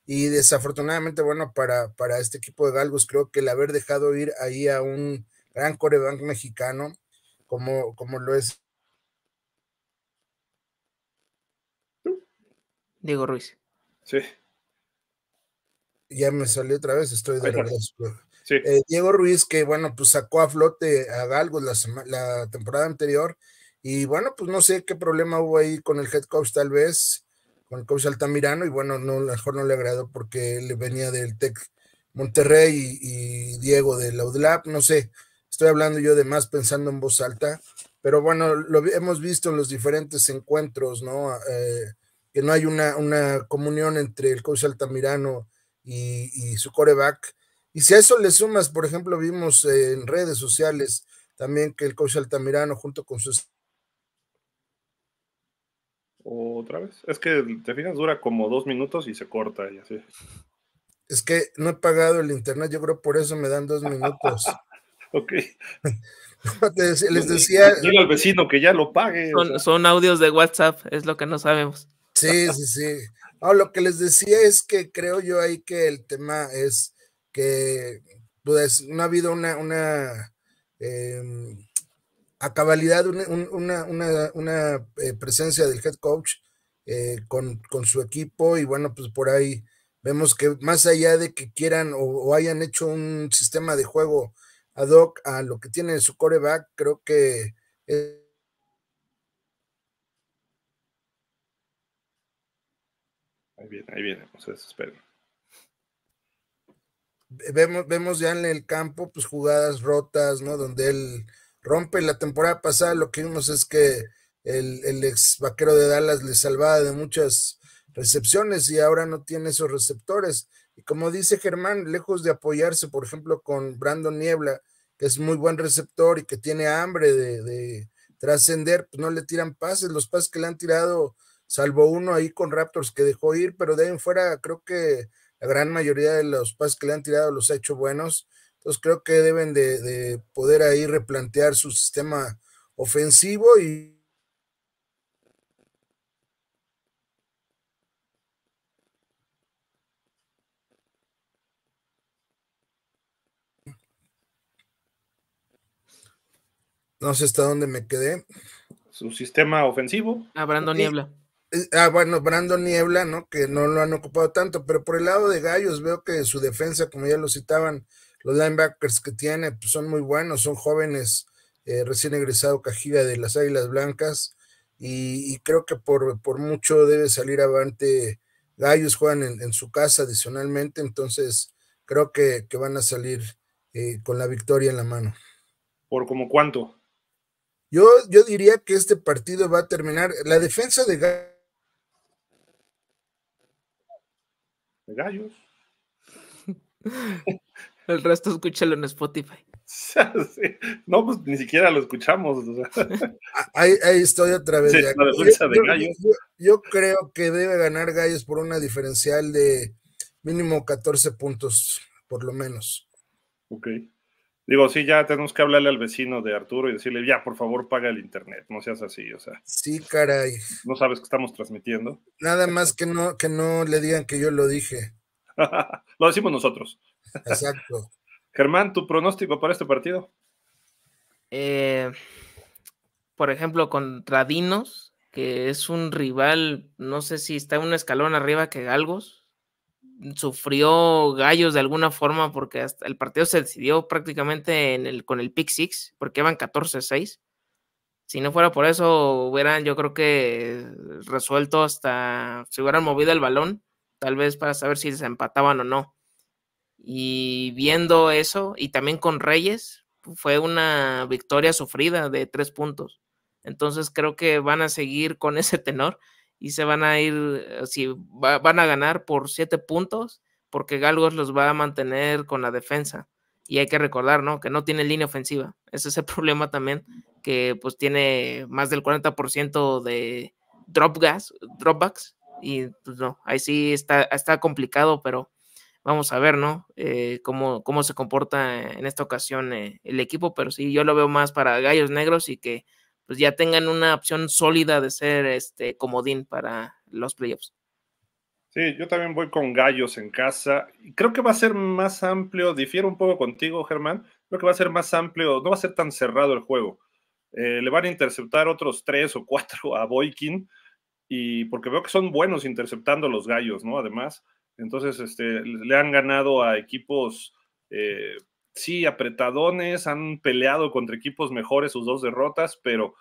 Y desafortunadamente, bueno, para, para este equipo de Galgos, creo que el haber dejado ir ahí a un gran corebank mexicano, como, como lo es. Diego Ruiz. Sí. Ya me salió otra vez, estoy de eh, Diego Ruiz, que bueno, pues sacó a flote a Galgos la, la temporada anterior. Y bueno, pues no sé qué problema hubo ahí con el head coach, tal vez con el coach Altamirano y bueno, no, a lo mejor no le agradó porque él venía del TEC Monterrey y, Diego de la no sé, estoy hablando yo de más pensando en voz alta, pero bueno, lo hemos visto en los diferentes encuentros, ¿no? Ah, eh, que no hay una, una, comunión entre el coach Altamirano y, y, su coreback. Y si a eso le sumas, por ejemplo, vimos en redes sociales también que el coach Altamirano junto con su otra vez. Es que, te fijas, dura como dos minutos y se corta y así. Es que no he pagado el internet, yo creo por eso me dan dos minutos. ok. Les decía. Dile al vecino que ya lo pague. Son, audios de WhatsApp, es lo que no sabemos. Sí, sí, sí. No, lo que les decía es que creo yo ahí que el tema es que pues, no ha habido una, una em, a cabalidad una, eh, presencia del head coach eh, con, su equipo y bueno, pues por ahí vemos que más allá de que quieran o, hayan hecho un sistema de juego ad hoc a lo que tiene su coreback, creo que... Ahí viene, ahí viene, pues esperen Vemos, vemos ya en el campo, pues jugadas rotas, ¿no? Donde él rompe. La temporada pasada lo que vimos es que el, ex vaquero de Dallas le salvaba de muchas recepciones y ahora no tiene esos receptores. Y como dice Germán, lejos de apoyarse, por ejemplo, con Brandon Niebla, que es muy buen receptor y que tiene hambre de, de trascender, pues no le tiran pases. Los pases que le han tirado, salvo uno ahí con Raptors que dejó ir, pero de ahí en fuera creo que la gran mayoría de los pases que le han tirado los ha hecho buenos. Entonces creo que deben de, poder ahí replantear su sistema ofensivo y No sé hasta dónde me quedé. Su sistema ofensivo. A ah, Brando Niebla. Eh, ah, bueno, Brando Niebla, ¿no? Que no lo han ocupado tanto, pero por el lado de Gallos veo que su defensa, como ya lo citaban, los linebackers que tiene pues, son muy buenos, son jóvenes, eh, recién egresado Cajiga de las Águilas Blancas, y, creo que por, mucho debe salir avante Gallos, juegan en, su casa adicionalmente, entonces creo que, van a salir eh, con la victoria en la mano. ¿Por como cuánto? Yo, yo diría que este partido va a terminar. La defensa de Gallos. De gallos. El resto escúchalo en Spotify. no, pues ni siquiera lo escuchamos. Ah, ahí, estoy otra vez. Yo, creo que debe ganar Gallos por una diferencial de mínimo 14 puntos, por lo menos. Ok. Digo, sí, ya tenemos que hablarle al vecino de Arturo y decirle, ya, por favor, paga el internet, no seas así, o sea. Sí, caray. No sabes que estamos transmitiendo. Nada más que no, que no le digan que yo lo dije. lo decimos nosotros. Exacto. Germán, ¿tu pronóstico para este partido? Eh, por ejemplo, contra Dinos, que es un rival, no sé si está en un escalón arriba que Galgos. Sufrió Gallos de alguna forma porque hasta el partido se decidió prácticamente con el pick six, porque iban 14-6. Si no fuera por eso, hubieran, yo creo que resuelto hasta, si hubieran movido el balón, tal vez para saber si se empataban o no. Y viendo eso, y también con Reyes, fue una victoria sufrida de tres puntos. Entonces creo que van a seguir con ese tenor y se van a ir, si van a ganar por siete puntos, porque Galgos los va a mantener con la defensa. Y hay que recordar, ¿no? Que no tiene línea ofensiva. Ese es el problema también, que pues tiene más del 40% de drop gas, dropbacks. Y pues no, ahí sí está, está complicado, pero Vamos a ver, ¿no? Eh, cómo, cómo, se comporta en esta ocasión eh, el equipo, pero sí, yo lo veo más para Gallos Negros y que pues ya tengan una opción sólida de ser este comodín para los playoffs. Sí, yo también voy con Gallos en casa. Creo que va a ser más amplio, difiero un poco contigo, Germán. Creo que va a ser más amplio, no va a ser tan cerrado el juego. Eh, le van a interceptar otros tres o cuatro a Boykin, y porque veo que son buenos interceptando los gallos, ¿no? Además, entonces, este, le han ganado a equipos, eh, sí, apretadones, han peleado contra equipos mejores sus dos derrotas, pero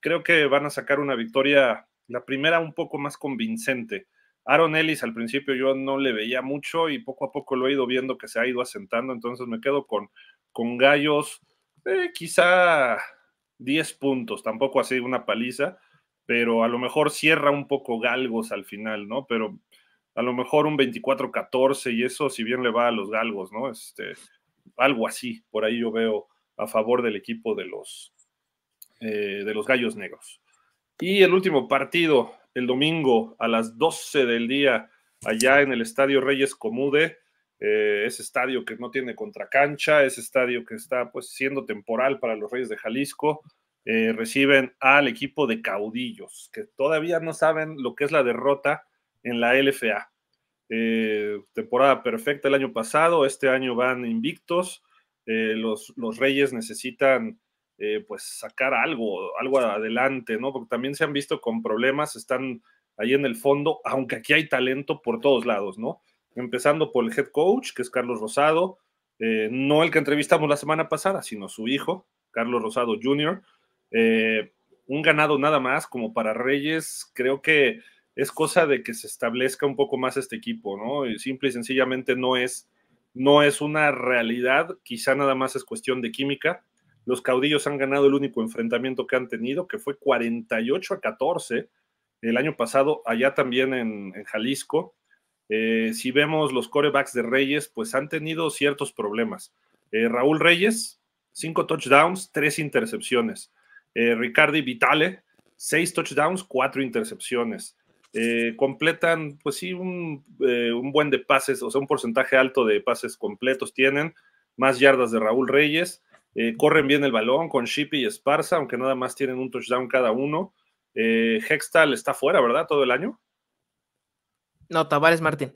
creo que van a sacar una victoria, la primera un poco más convincente. Aaron Ellis al principio yo no le veía mucho y poco a poco lo he ido viendo que se ha ido asentando, entonces me quedo con, con gallos, eh, quizá 10 puntos, tampoco así una paliza, pero a lo mejor cierra un poco galgos al final, ¿no? Pero a lo mejor un 24-14 y eso, si bien le va a los galgos, ¿no? Este, algo así, por ahí yo veo a favor del equipo de los, eh, de los gallos negros. Y el último partido, el domingo a las 12 del día, allá en el Estadio Reyes Comude. Eh, ese estadio que no tiene contracancha, ese estadio que está pues siendo temporal para los Reyes de Jalisco, eh, reciben al equipo de caudillos, que todavía no saben lo que es la derrota en la LFA. Eh, temporada perfecta el año pasado, este año van invictos. Eh, los, Reyes necesitan eh, pues sacar algo, algo adelante, ¿no? Porque también se han visto con problemas, están ahí en el fondo, aunque aquí hay talento por todos lados, ¿no? Empezando por el head coach, que es Carlos Rosado, no el que entrevistamos la semana pasada, sino su hijo, Carlos Rosado Jr. un ganado nada más como para Reyes, creo que es cosa de que se establezca un poco más este equipo, ¿no? Y simple y sencillamente no es, no es una realidad, quizá nada más es cuestión de química. Los caudillos han ganado el único enfrentamiento que han tenido, que fue 48 a 14 el año pasado, allá también en, Jalisco. Eh, si vemos los corebacks de Reyes, pues han tenido ciertos problemas. Eh, Raúl Reyes, cinco touchdowns, tres intercepciones. Eh, Ricardi Vitale, seis touchdowns, cuatro intercepciones. Eh, completan, pues sí, eh, un, buen de pases, o sea, un porcentaje alto de pases completos tienen, más yardas de Raúl Reyes, eh, corren bien el balón con Shippy y Esparza, aunque nada más tienen un touchdown cada uno. Hextal está fuera, ¿verdad? Todo el año. No, Tavares Martín.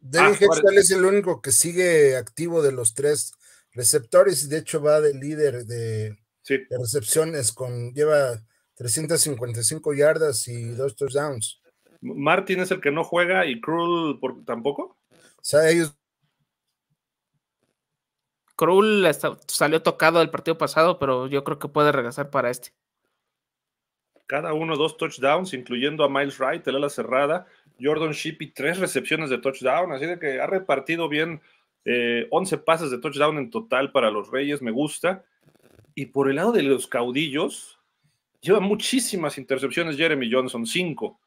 David ah, Hextal es el único que sigue activo de los tres receptores y de hecho va de líder de, recepciones con lleva 355 yardas y dos touchdowns. Martin es el que no juega y Krull tampoco. O Krull salió tocado del partido pasado, pero yo creo que puede regresar para este. Cada uno dos touchdowns, incluyendo a Miles Wright, el ala cerrada, Jordan y tres recepciones de touchdown. Así de que ha repartido bien 11 eh, pases de touchdown en total para los Reyes, me gusta. Y por el lado de los caudillos, lleva muchísimas intercepciones Jeremy Johnson, 5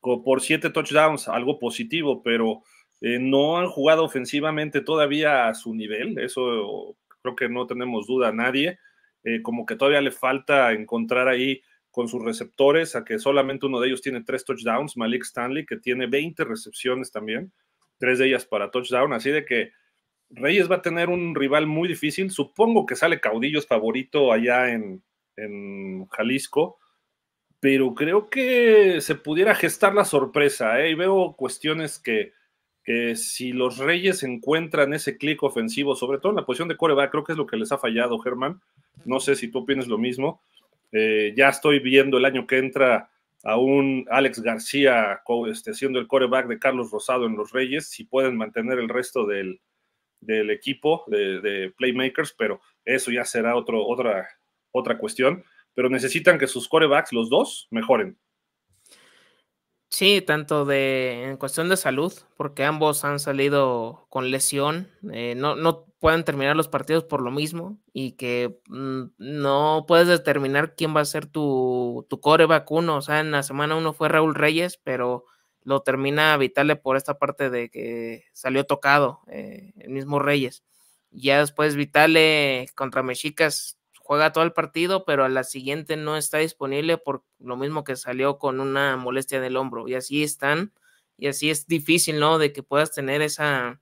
por siete touchdowns, algo positivo, pero eh, no han jugado ofensivamente todavía a su nivel, eso creo que no tenemos duda nadie, eh, como que todavía le falta encontrar ahí con sus receptores, a que solamente uno de ellos tiene tres touchdowns, Malik Stanley, que tiene 20 recepciones también, tres de ellas para touchdown, así de que Reyes va a tener un rival muy difícil, supongo que sale Caudillos favorito allá en, en Jalisco, pero creo que se pudiera gestar la sorpresa. ¿eh? Y veo cuestiones que, si los Reyes encuentran ese clic ofensivo, sobre todo en la posición de coreback, creo que es lo que les ha fallado, Germán. No sé si tú opinas lo mismo. Eh, ya estoy viendo el año que entra a un Alex García haciendo este, siendo el coreback de Carlos Rosado en los Reyes, si pueden mantener el resto del, equipo de, Playmakers, pero eso ya será otro, otra, otra cuestión pero necesitan que sus corebacks, los dos, mejoren. Sí, tanto de en cuestión de salud, porque ambos han salido con lesión, eh, no, no pueden terminar los partidos por lo mismo y que mm, no puedes determinar quién va a ser tu, tu coreback uno. O sea, en la semana uno fue Raúl Reyes, pero lo termina Vitale por esta parte de que salió tocado eh, el mismo Reyes. Ya después Vitale contra Mexicas juega todo el partido, pero a la siguiente no está disponible por lo mismo que salió con una molestia del hombro. Y así están, y así es difícil, ¿no? De que puedas tener esa,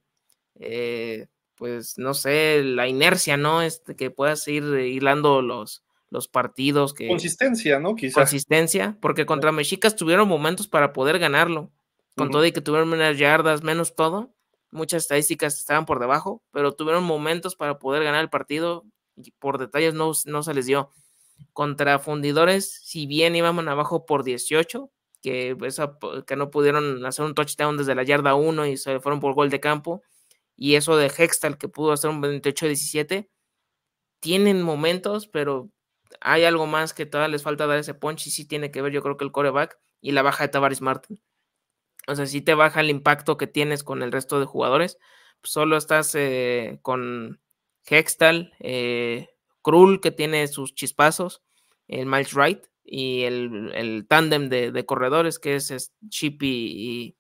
eh, pues, no sé, la inercia, ¿no? Este, que puedas ir hilando los, los partidos. Que, consistencia, ¿no? Quizás. Consistencia, porque contra Mexicas tuvieron momentos para poder ganarlo. Con todo y que tuvieron menos yardas, menos todo, muchas estadísticas estaban por debajo, pero tuvieron momentos para poder ganar el partido por detalles no, se les dio. Contra fundidores, si bien íbamos abajo por 18, que, que no pudieron hacer un touchdown desde la yarda 1 y se fueron por gol de campo, y eso de Hextal que pudo hacer un 28-17, tienen momentos, pero hay algo más que todavía les falta dar ese punch y sí tiene que ver yo creo que el coreback y la baja de Tavares Martin. O sea, si te baja el impacto que tienes con el resto de jugadores, pues solo estás eh, con Hextal, eh, Krull, que tiene sus chispazos, el Miles Wright y el, el tándem de, corredores, que es, Chippy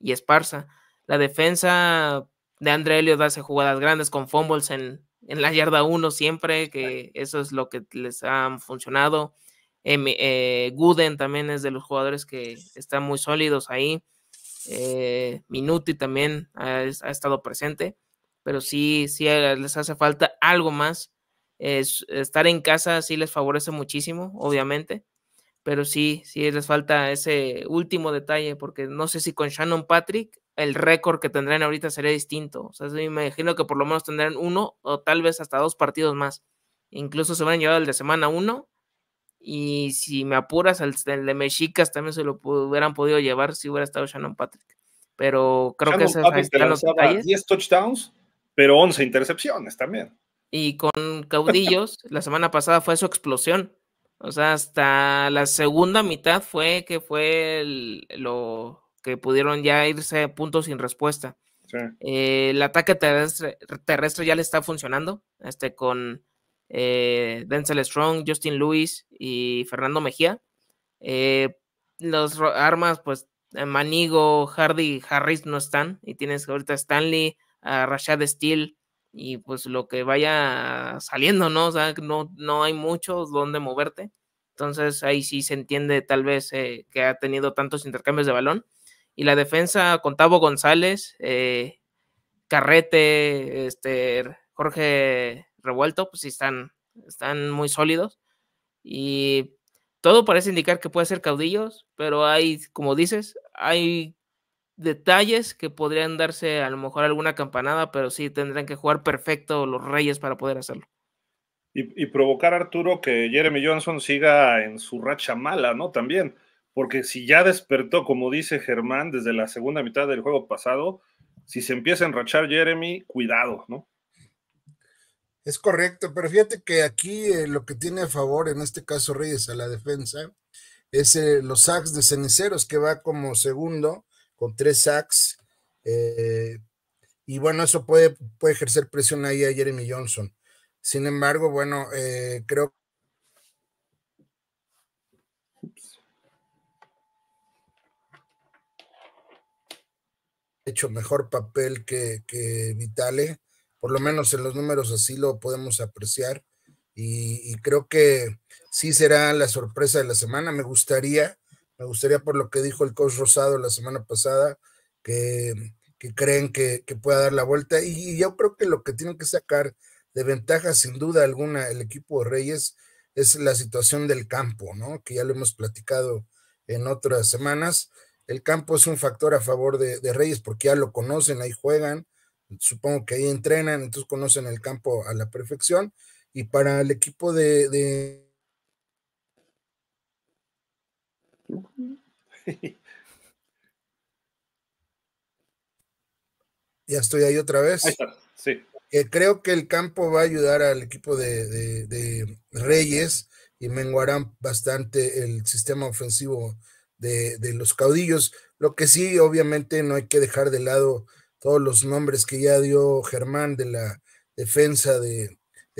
y, Esparsa. Esparza. La defensa de André Elliott hace jugadas grandes con fumbles en, la yarda 1 siempre, que eso es lo que les ha funcionado. Em, eh, Guden también es de los jugadores que están muy sólidos ahí. Eh, Minuti también ha, ha, estado presente pero sí, sí eh, les hace falta algo más. estar en casa sí les favorece muchísimo, obviamente, pero sí, sí les falta ese último detalle, porque no sé si con Shannon Patrick el récord que tendrían ahorita sería distinto. O sea, me imagino que por lo menos tendrán uno o tal vez hasta dos partidos más. Incluso se van llevado el de semana uno. Y si me apuras, el, de Mexicas también se lo hubieran podido llevar si hubiera estado Shannon Patrick. Pero creo que ese es, el los detalles. 10 touchdowns pero 11 intercepciones también. Y con Caudillos, la semana pasada fue su explosión. O sea, hasta la segunda mitad fue que fue lo que pudieron ya irse a puntos sin respuesta. Eh, el ataque terrestre, ya le está funcionando, este con eh, Denzel Strong, Justin Lewis y Fernando Mejía. Eh, los armas, pues Manigo, Hardy, Harris no están y tienes ahorita Stanley, a Rashad steel y pues lo que vaya saliendo, ¿no? O sea, no, no hay mucho donde moverte. Entonces ahí sí se entiende tal vez eh, que ha tenido tantos intercambios de balón. Y la defensa con González, eh, Carrete, este, Jorge Revuelto, pues sí están, están muy sólidos. Y todo parece indicar que puede ser caudillos, pero hay, como dices, hay detalles que podrían darse a lo mejor alguna campanada, pero sí tendrán que jugar perfecto los Reyes para poder hacerlo. Y, provocar a Arturo que Jeremy Johnson siga en su racha mala, ¿no? También, porque si ya despertó, como dice Germán, desde la segunda mitad del juego pasado, si se empieza a enrachar Jeremy, cuidado, ¿no? Es correcto, pero fíjate que aquí eh, lo que tiene a favor, en este caso Reyes, a la defensa, es eh, los sacks de ceniceros, que va como segundo con tres sacks. Eh, y bueno, eso puede, puede ejercer presión ahí a Jeremy Johnson. Sin embargo, bueno, eh, creo hecho mejor papel que, Vitale, por lo menos en los números así lo podemos apreciar y, y creo que sí será la sorpresa de la semana. Me gustaría me gustaría por lo que dijo el coach Rosado la semana pasada, que, creen que, pueda dar la vuelta. Y, yo creo que lo que tienen que sacar de ventaja, sin duda alguna, el equipo de Reyes es la situación del campo, ¿no? Que ya lo hemos platicado en otras semanas. El campo es un factor a favor de, Reyes porque ya lo conocen, ahí juegan, supongo que ahí entrenan, entonces conocen el campo a la perfección. Y para el equipo de Ya estoy ahí otra vez. sí. creo que el campo va a ayudar al equipo de, Reyes y menguarán bastante el sistema ofensivo de, los caudillos. Lo que sí, obviamente, no hay que dejar de lado todos los nombres que ya dio Germán de la defensa de,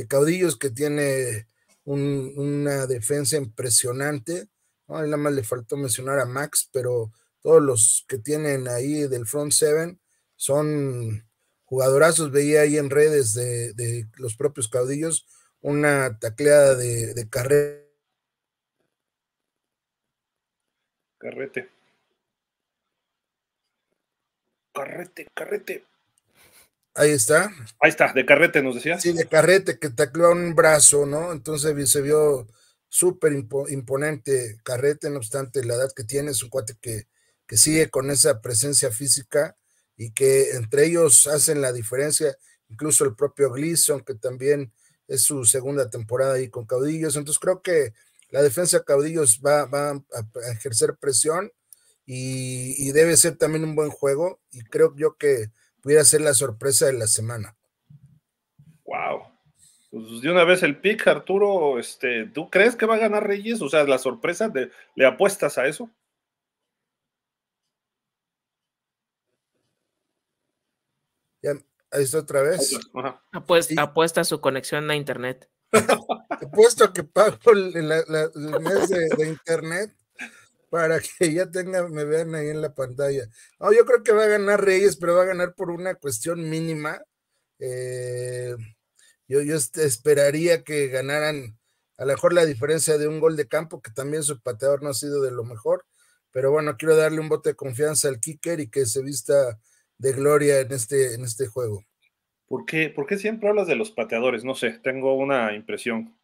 caudillos, que tiene una defensa impresionante Ahí nada más le faltó mencionar a Max, pero todos los que tienen ahí del front seven son jugadorazos. Veía ahí en redes de, los propios caudillos una tacleada de, de Carrete. Carrete, carrete. Ahí está. Ahí está, de carrete nos decía. Sí, de carrete, que tacleó un brazo, ¿no? Entonces se vio súper imponente Carrete, no obstante la edad que tiene, es un cuate que, que sigue con esa presencia física y que entre ellos hacen la diferencia, incluso el propio Gleason, que también es su segunda temporada ahí con Caudillos. Entonces creo que la defensa de Caudillos va, a ejercer presión y, y, debe ser también un buen juego y creo yo que pudiera ser la sorpresa de la semana. Wow, pues, de una vez el pick, Arturo, este, ¿tú crees que va a ganar Reyes? O sea, la sorpresa, de, ¿le apuestas a eso? Ya, ahí está otra vez. Apuesta, apuesta, su conexión a internet. Apuesto que pago el mes de, internet para que ya tenga, me vean ahí en la pantalla. No, yo creo que va a ganar Reyes, pero va a ganar por una cuestión mínima. Eh, yo, yo esperaría que ganaran a lo mejor la diferencia de un gol de campo, que también su pateador no ha sido de lo mejor. Pero bueno, quiero darle un bote de confianza al kicker y que se vista de gloria en este, en este juego. ¿Por qué, ¿Por qué siempre hablas de los pateadores? No sé, tengo una impresión.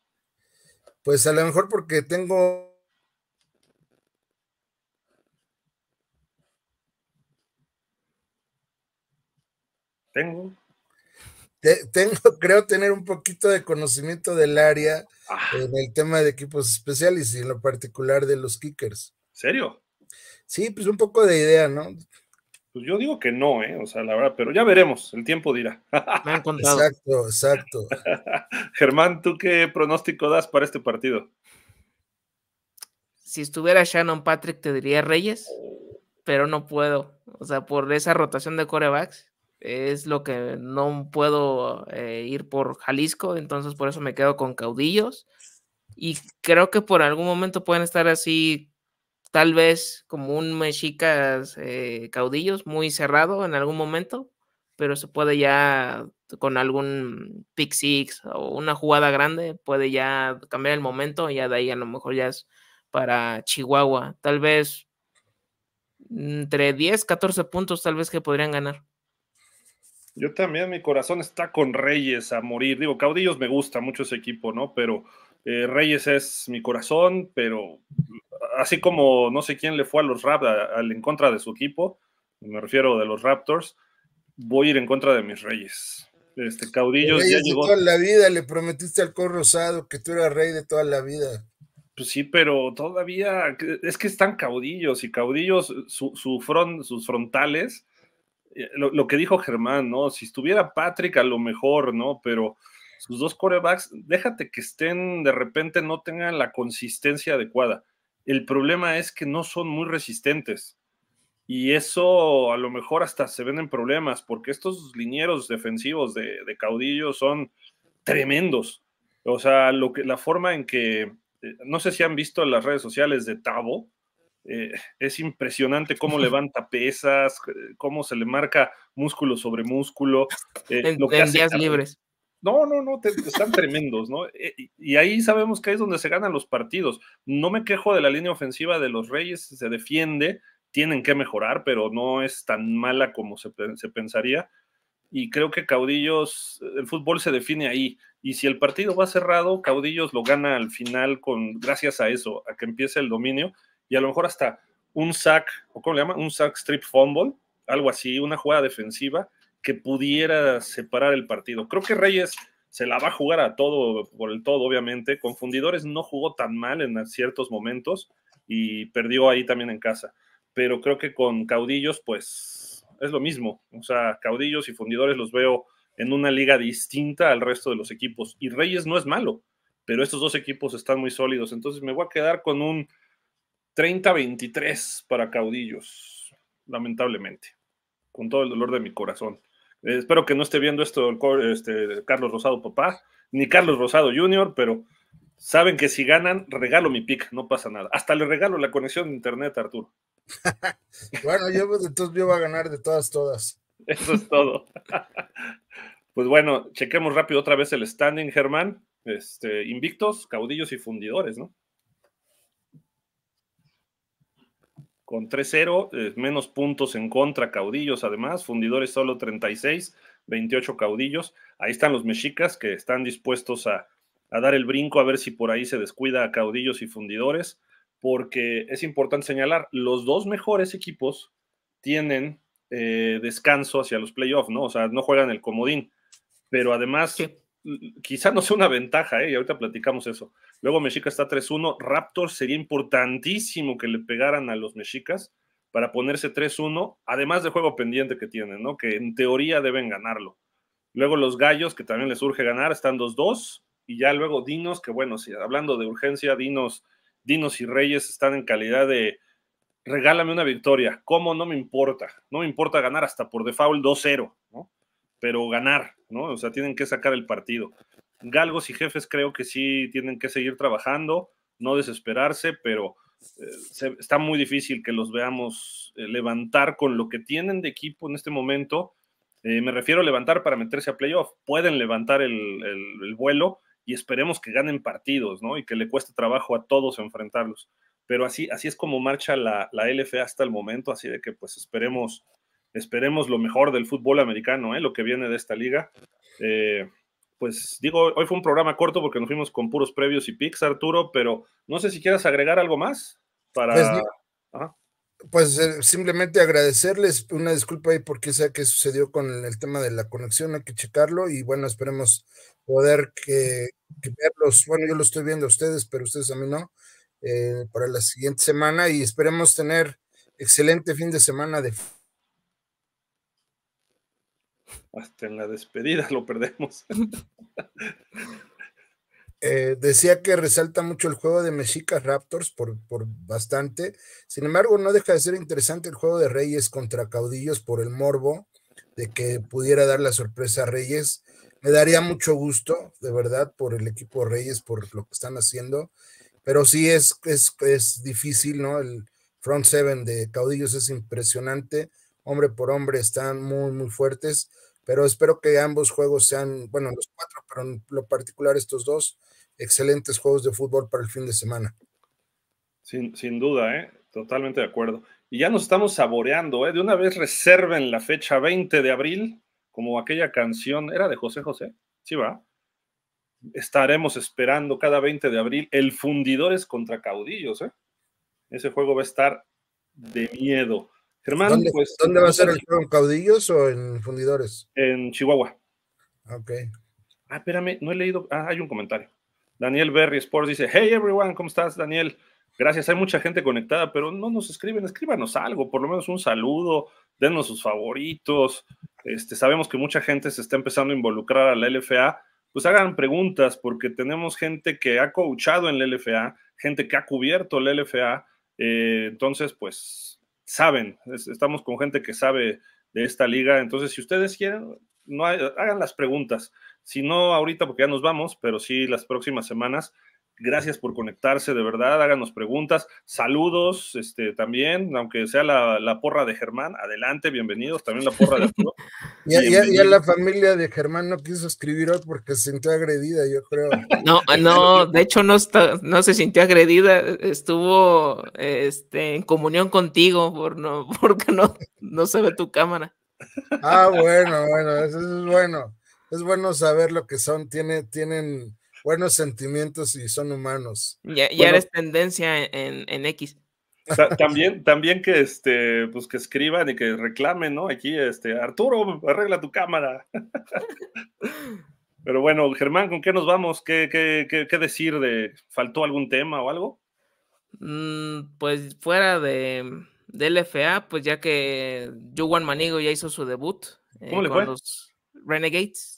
Pues a lo mejor porque tengo tengo tengo, creo tener un poquito de conocimiento del área ah. en el tema de equipos especiales y en lo particular de los kickers. ¿Serio? Sí, pues un poco de idea, ¿no? Pues yo digo que no, ¿eh? O sea, la verdad, pero ya veremos, el tiempo dirá. Exacto, exacto. Germán, ¿tú qué pronóstico das para este partido? Si estuviera Shannon Patrick, te diría Reyes, pero no puedo. O sea, por esa rotación de corebacks, es lo que no puedo eh, ir por Jalisco, entonces por eso me quedo con caudillos. Y creo que por algún momento pueden estar así, tal vez como un mexicas eh, caudillos, muy cerrado en algún momento, pero se puede ya con algún pick six o una jugada grande, puede ya cambiar el momento, ya de ahí a lo mejor ya es para Chihuahua, tal vez mm, entre 10, 14 puntos tal vez que podrían ganar. Yo también, mi corazón está con Reyes a morir. Digo, Caudillos me gusta mucho ese equipo, ¿no? Pero eh, Reyes es mi corazón, pero así como no sé quién le fue a los Raptors, al en contra de su equipo, me refiero de los Raptors, voy a ir en contra de mis Reyes. Este, Caudillos ya llegó. toda la vida le prometiste al Cor Rosado que tú eras rey de toda la vida. Pues sí, pero todavía es que están caudillos y caudillos, sus frontales eh, lo, que dijo Germán, ¿no? Si estuviera Patrick, a lo mejor, ¿no? Pero sus dos corebacks, déjate que estén, de repente no tengan la consistencia adecuada. El problema es que no son muy resistentes. Y eso a lo mejor hasta se ven en problemas, porque estos linieros defensivos de, de caudillo son tremendos. O sea, lo que, la forma en que, eh, no sé si han visto en las redes sociales de Tavo, eh, es impresionante cómo levanta pesas, eh, cómo se le marca músculo sobre músculo. Eh, en, lo que días libres. No, no, no, están tremendos, ¿no? Eh, y, ahí sabemos que es donde se ganan los partidos. No me quejo de la línea ofensiva de los Reyes, se defiende, tienen que mejorar, pero no es tan mala como se, se pensaría. Y creo que Caudillos, el fútbol se define ahí. Y si el partido va cerrado, Caudillos lo gana al final con, gracias a eso, a que empiece el dominio y a lo mejor hasta un sack, o cómo le llama, un sack strip fumble, algo así, una jugada defensiva que pudiera separar el partido. Creo que Reyes se la va a jugar a todo, por el todo, obviamente. con Fundidores no jugó tan mal en ciertos momentos y perdió ahí también en casa. Pero creo que con Caudillos, pues es lo mismo. O sea, Caudillos y Fundidores los veo en una liga distinta al resto de los equipos. Y Reyes no es malo, pero estos dos equipos están muy sólidos. Entonces me voy a quedar con un 30-23 para caudillos, lamentablemente, con todo el dolor de mi corazón. Eh, espero que no esté viendo esto este, Carlos Rosado papá, ni Carlos Rosado Jr., pero saben que si ganan, regalo mi pick, no pasa nada. Hasta le regalo la conexión de internet Arturo. bueno, yo, pues, entonces yo voy a ganar de todas, todas. Eso es todo. pues bueno, chequemos rápido otra vez el standing, Germán. Este, invictos, caudillos y fundidores, ¿no? con 3-0, eh, menos puntos en contra, caudillos además, fundidores solo 36, 28 caudillos. Ahí están los mexicas que están dispuestos a, dar el brinco, a ver si por ahí se descuida a caudillos y fundidores, porque es importante señalar, los dos mejores equipos tienen eh, descanso hacia los playoffs, ¿no? O sea, no juegan el comodín, pero además, quizá no sea una ventaja, ¿eh? Y ahorita platicamos eso Luego Mexica está 3-1. Raptors sería importantísimo que le pegaran a los Mexicas para ponerse 3-1, además del juego pendiente que tienen, ¿no? Que en teoría deben ganarlo. Luego los Gallos, que también les urge ganar, están 2-2. Y ya luego Dinos, que bueno, si hablando de urgencia, Dinos, Dinos y Reyes están en calidad de regálame una victoria. ¿Cómo? No me importa. No me importa ganar hasta por default 2-0, ¿no? Pero ganar, ¿no? O sea, tienen que sacar el partido galgos y jefes creo que sí tienen que seguir trabajando, no desesperarse, pero eh, está muy difícil que los veamos eh, levantar con lo que tienen de equipo en este momento. Eh, me refiero a levantar para meterse a playoff. Pueden levantar el, vuelo y esperemos que ganen partidos, ¿no? Y que le cueste trabajo a todos enfrentarlos. Pero así, así es como marcha la, la LFA hasta el momento, así de que pues esperemos, esperemos lo mejor del fútbol americano, ¿eh? lo que viene de esta liga pues digo, hoy fue un programa corto porque nos fuimos con puros previos y pics, Arturo, pero no sé si quieras agregar algo más para... Pues, pues eh, simplemente agradecerles una disculpa ahí porque sé que sucedió con el, tema de la conexión, hay que checarlo y bueno, esperemos poder que, verlos, bueno, yo lo estoy viendo a ustedes, pero ustedes a mí no, eh, para la siguiente semana y esperemos tener excelente fin de semana de hasta en la despedida lo perdemos. Eh, decía que resalta mucho el juego de Mexica Raptors por, bastante. Sin embargo, no deja de ser interesante el juego de Reyes contra Caudillos por el morbo de que pudiera dar la sorpresa a Reyes. Me daría mucho gusto, de verdad, por el equipo Reyes, por lo que están haciendo. Pero sí es, es, es difícil, ¿no? El front seven de Caudillos es impresionante hombre por hombre están muy, muy fuertes, pero espero que ambos juegos sean, bueno, los cuatro, pero en lo particular estos dos, excelentes juegos de fútbol para el fin de semana. Sin, duda, ¿eh? totalmente de acuerdo. Y ya nos estamos saboreando, ¿eh? de una vez reserven la fecha 20 de abril, como aquella canción, era de José José, sí va. Estaremos esperando cada 20 de abril el Fundidores contra Caudillos, ¿eh? Ese juego va a estar de miedo. Pues, ¿Dónde, va a ser el show? ¿En Caudillos o en Fundidores? En Chihuahua. Ah, ok. Ah, espérame, no he leído. Ah, hay un comentario. Daniel Berry Sports dice: Hey everyone, ¿cómo estás, Daniel? Gracias, hay mucha gente conectada, pero no nos escriben, escríbanos algo, por lo menos un saludo, denos sus favoritos. Este, sabemos que mucha gente se está empezando a involucrar a la LFA. Pues hagan preguntas, porque tenemos gente que ha coachado en la LFA, gente que ha cubierto la LFA. Eh, entonces, pues saben, estamos con gente que sabe de esta liga, entonces si ustedes quieren, no hagan las preguntas. Si no ahorita, porque ya nos vamos, pero sí las próximas semanas, Gracias por conectarse, de verdad, háganos preguntas, saludos este, también, aunque sea la, porra de Germán, adelante, bienvenidos, también la porra de Arturo. ya, la familia de Germán no quiso escribir hoy porque se sintió agredida, yo creo. No, ah, no, de hecho no, no se sintió agredida, estuvo este, en comunión contigo por no, porque no, no se ve tu cámara. Ah, bueno, bueno, eso es bueno. Es bueno saber lo que son, tiene, tienen buenos sentimientos y son humanos. Ya, eres tendencia en, X. También, también que este, pues que escriban y que reclamen, ¿no? Aquí, este, Arturo, arregla tu cámara. Pero bueno, Germán, ¿con qué nos vamos? ¿Qué, qué, decir de faltó algún tema o algo? Mm, pues fuera de del pues ya que Juan Manigo ya hizo su debut eh, Renegades.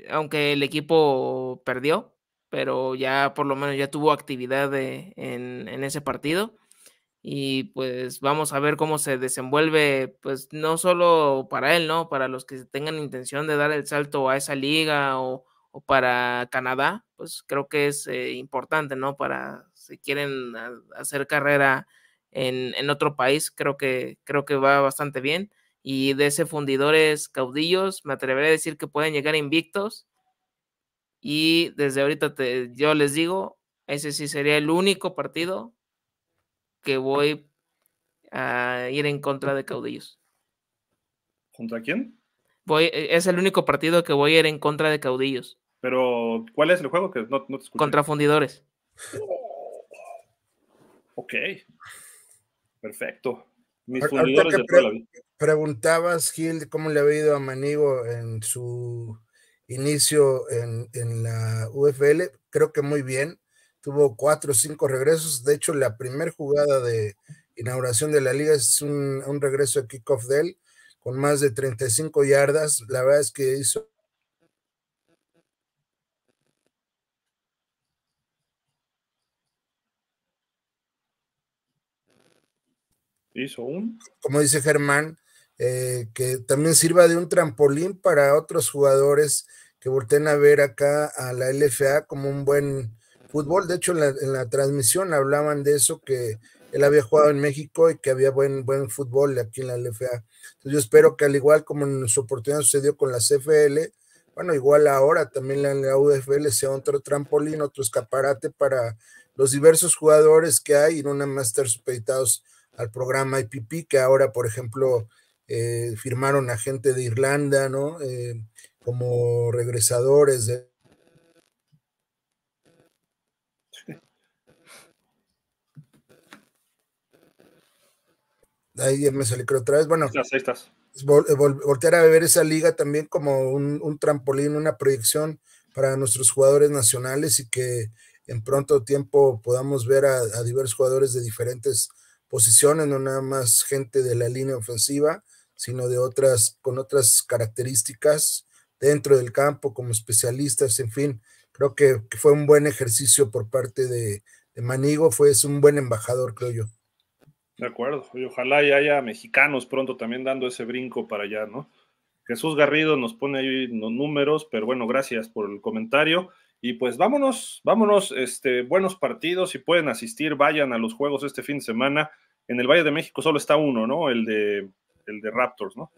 Eh, aunque el equipo perdió, pero ya por lo menos ya tuvo actividad en, ese partido. Y pues vamos a ver cómo se desenvuelve, pues no solo para él, ¿no? Para los que tengan intención de dar el salto a esa liga o, para Canadá, pues creo que es eh, importante, ¿no? Para si quieren hacer carrera en, en, otro país, creo que, creo que va bastante bien y de ese fundidores caudillos, me atreveré a decir que pueden llegar invictos. Y desde ahorita yo les digo, ese sí sería el único partido que voy a ir en contra de caudillos. ¿Contra quién? Voy, e, es el único partido que voy a ir en contra de caudillos. Pero, ¿cuál es el juego que no, Contra fundidores. Ok. Perfecto. Preguntabas, Gil, cómo le había ido a Manigo en su inicio en, la UFL. Creo que muy bien. Tuvo cuatro o cinco regresos. De hecho, la primera jugada de inauguración de la liga es un, un regreso de kickoff de él con más de 35 yardas. La verdad es que hizo Hizo un. Como dice Germán, eh, que también sirva de un trampolín para otros jugadores que volteen a ver acá a la LFA como un buen fútbol. De hecho, en la, transmisión hablaban de eso, que él había jugado en México y que había buen, buen fútbol aquí en la LFA. Entonces yo espero que al igual como en su oportunidad sucedió con la CFL, bueno, igual ahora también la, UFL sea otro trampolín, otro escaparate para los diversos jugadores que hay y una nada más al programa IPP, que ahora, por ejemplo, eh, firmaron a gente de Irlanda, ¿no? Eh, como regresadores de... Ahí me salí creo otra vez. Bueno, eh, voltear a ver esa liga también como un, trampolín, una proyección para nuestros jugadores nacionales y que en pronto tiempo podamos ver a diversos jugadores de diferentes posiciones, no nada más gente de la línea ofensiva, sino de otras, con otras características dentro del campo, como especialistas, en fin, creo que, fue un buen ejercicio por parte de, Manigo, fue es un buen embajador, creo yo. De acuerdo, ojalá haya mexicanos pronto también dando ese brinco para allá, ¿no? Jesús Garrido nos pone ahí los números, pero bueno, gracias por el comentario. Y pues vámonos, vámonos, este, buenos partidos, si pueden asistir, vayan a los juegos este fin de semana. En el Valle de México solo está uno, ¿no? El de, el de Raptors, ¿no?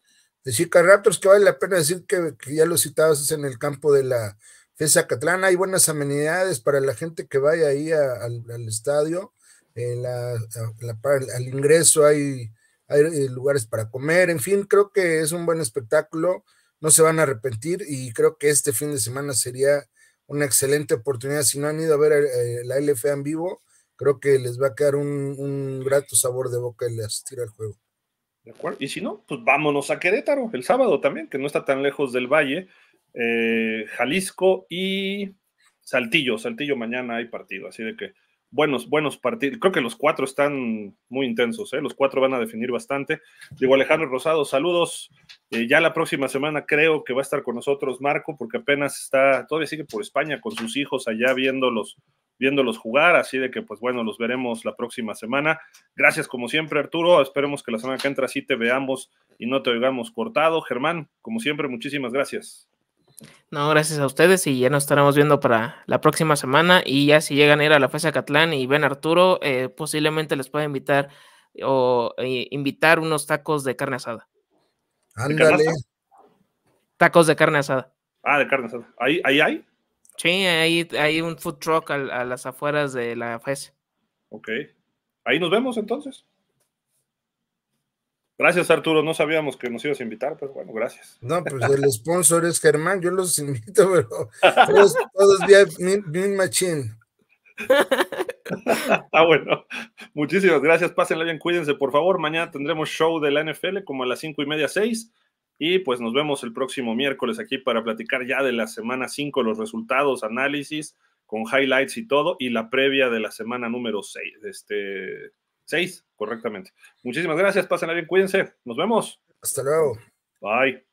De Chica Raptors, que vale la pena decir que, ya lo citabas, es en el campo de la FESA Catlana. Hay buenas amenidades para la gente que vaya ahí al estadio. la, al ingreso hay eh, lugares para comer, en fin, creo que es un buen espectáculo, no se van a arrepentir y creo que este fin de semana sería una excelente oportunidad. Si no han ido a ver eh, la LFA en vivo, creo que les va a quedar un, grato sabor de boca el les tira el juego. De acuerdo. Y si no, pues vámonos a Querétaro el sábado también, que no está tan lejos del Valle. Eh, Jalisco y Saltillo. Saltillo mañana hay partido, así de que buenos, buenos partidos. Creo que los cuatro están muy intensos, ¿eh? los cuatro van a definir bastante. Digo, Alejandro Rosado, saludos. Eh, ya la próxima semana creo que va a estar con nosotros Marco, porque apenas está, todavía sigue por España con sus hijos allá viéndolos, viéndolos jugar, así de que pues bueno, los veremos la próxima semana. Gracias como siempre Arturo, esperemos que la semana que entra sí te veamos y no te oigamos cortado. Germán, como siempre, muchísimas gracias. No, gracias a ustedes y ya nos estaremos viendo para la próxima semana. Y ya si llegan a ir a la Fes Catlán y ven a Arturo, eh, posiblemente les pueda invitar o eh, invitar unos tacos de carne asada. Ándale. Tacos de carne asada. Ah, de carne asada. ¿Ahí, hay? Sí, ahí hay un food truck a, las afueras de la FES. Ok. Ahí nos vemos entonces. Gracias, Arturo. No sabíamos que nos ibas a invitar, pero bueno, gracias. No, pues el sponsor es Germán. Yo los invito, pero todos, días, bien machín. Ah bueno. Muchísimas gracias. Pásenla bien, cuídense, por favor. Mañana tendremos show de la NFL como a las cinco y media, seis. Y pues nos vemos el próximo miércoles aquí para platicar ya de la semana 5, los resultados, análisis, con highlights y todo, y la previa de la semana número 6. Este, Seis, correctamente. Muchísimas gracias, pasen bien, cuídense. Nos vemos. Hasta luego. Bye.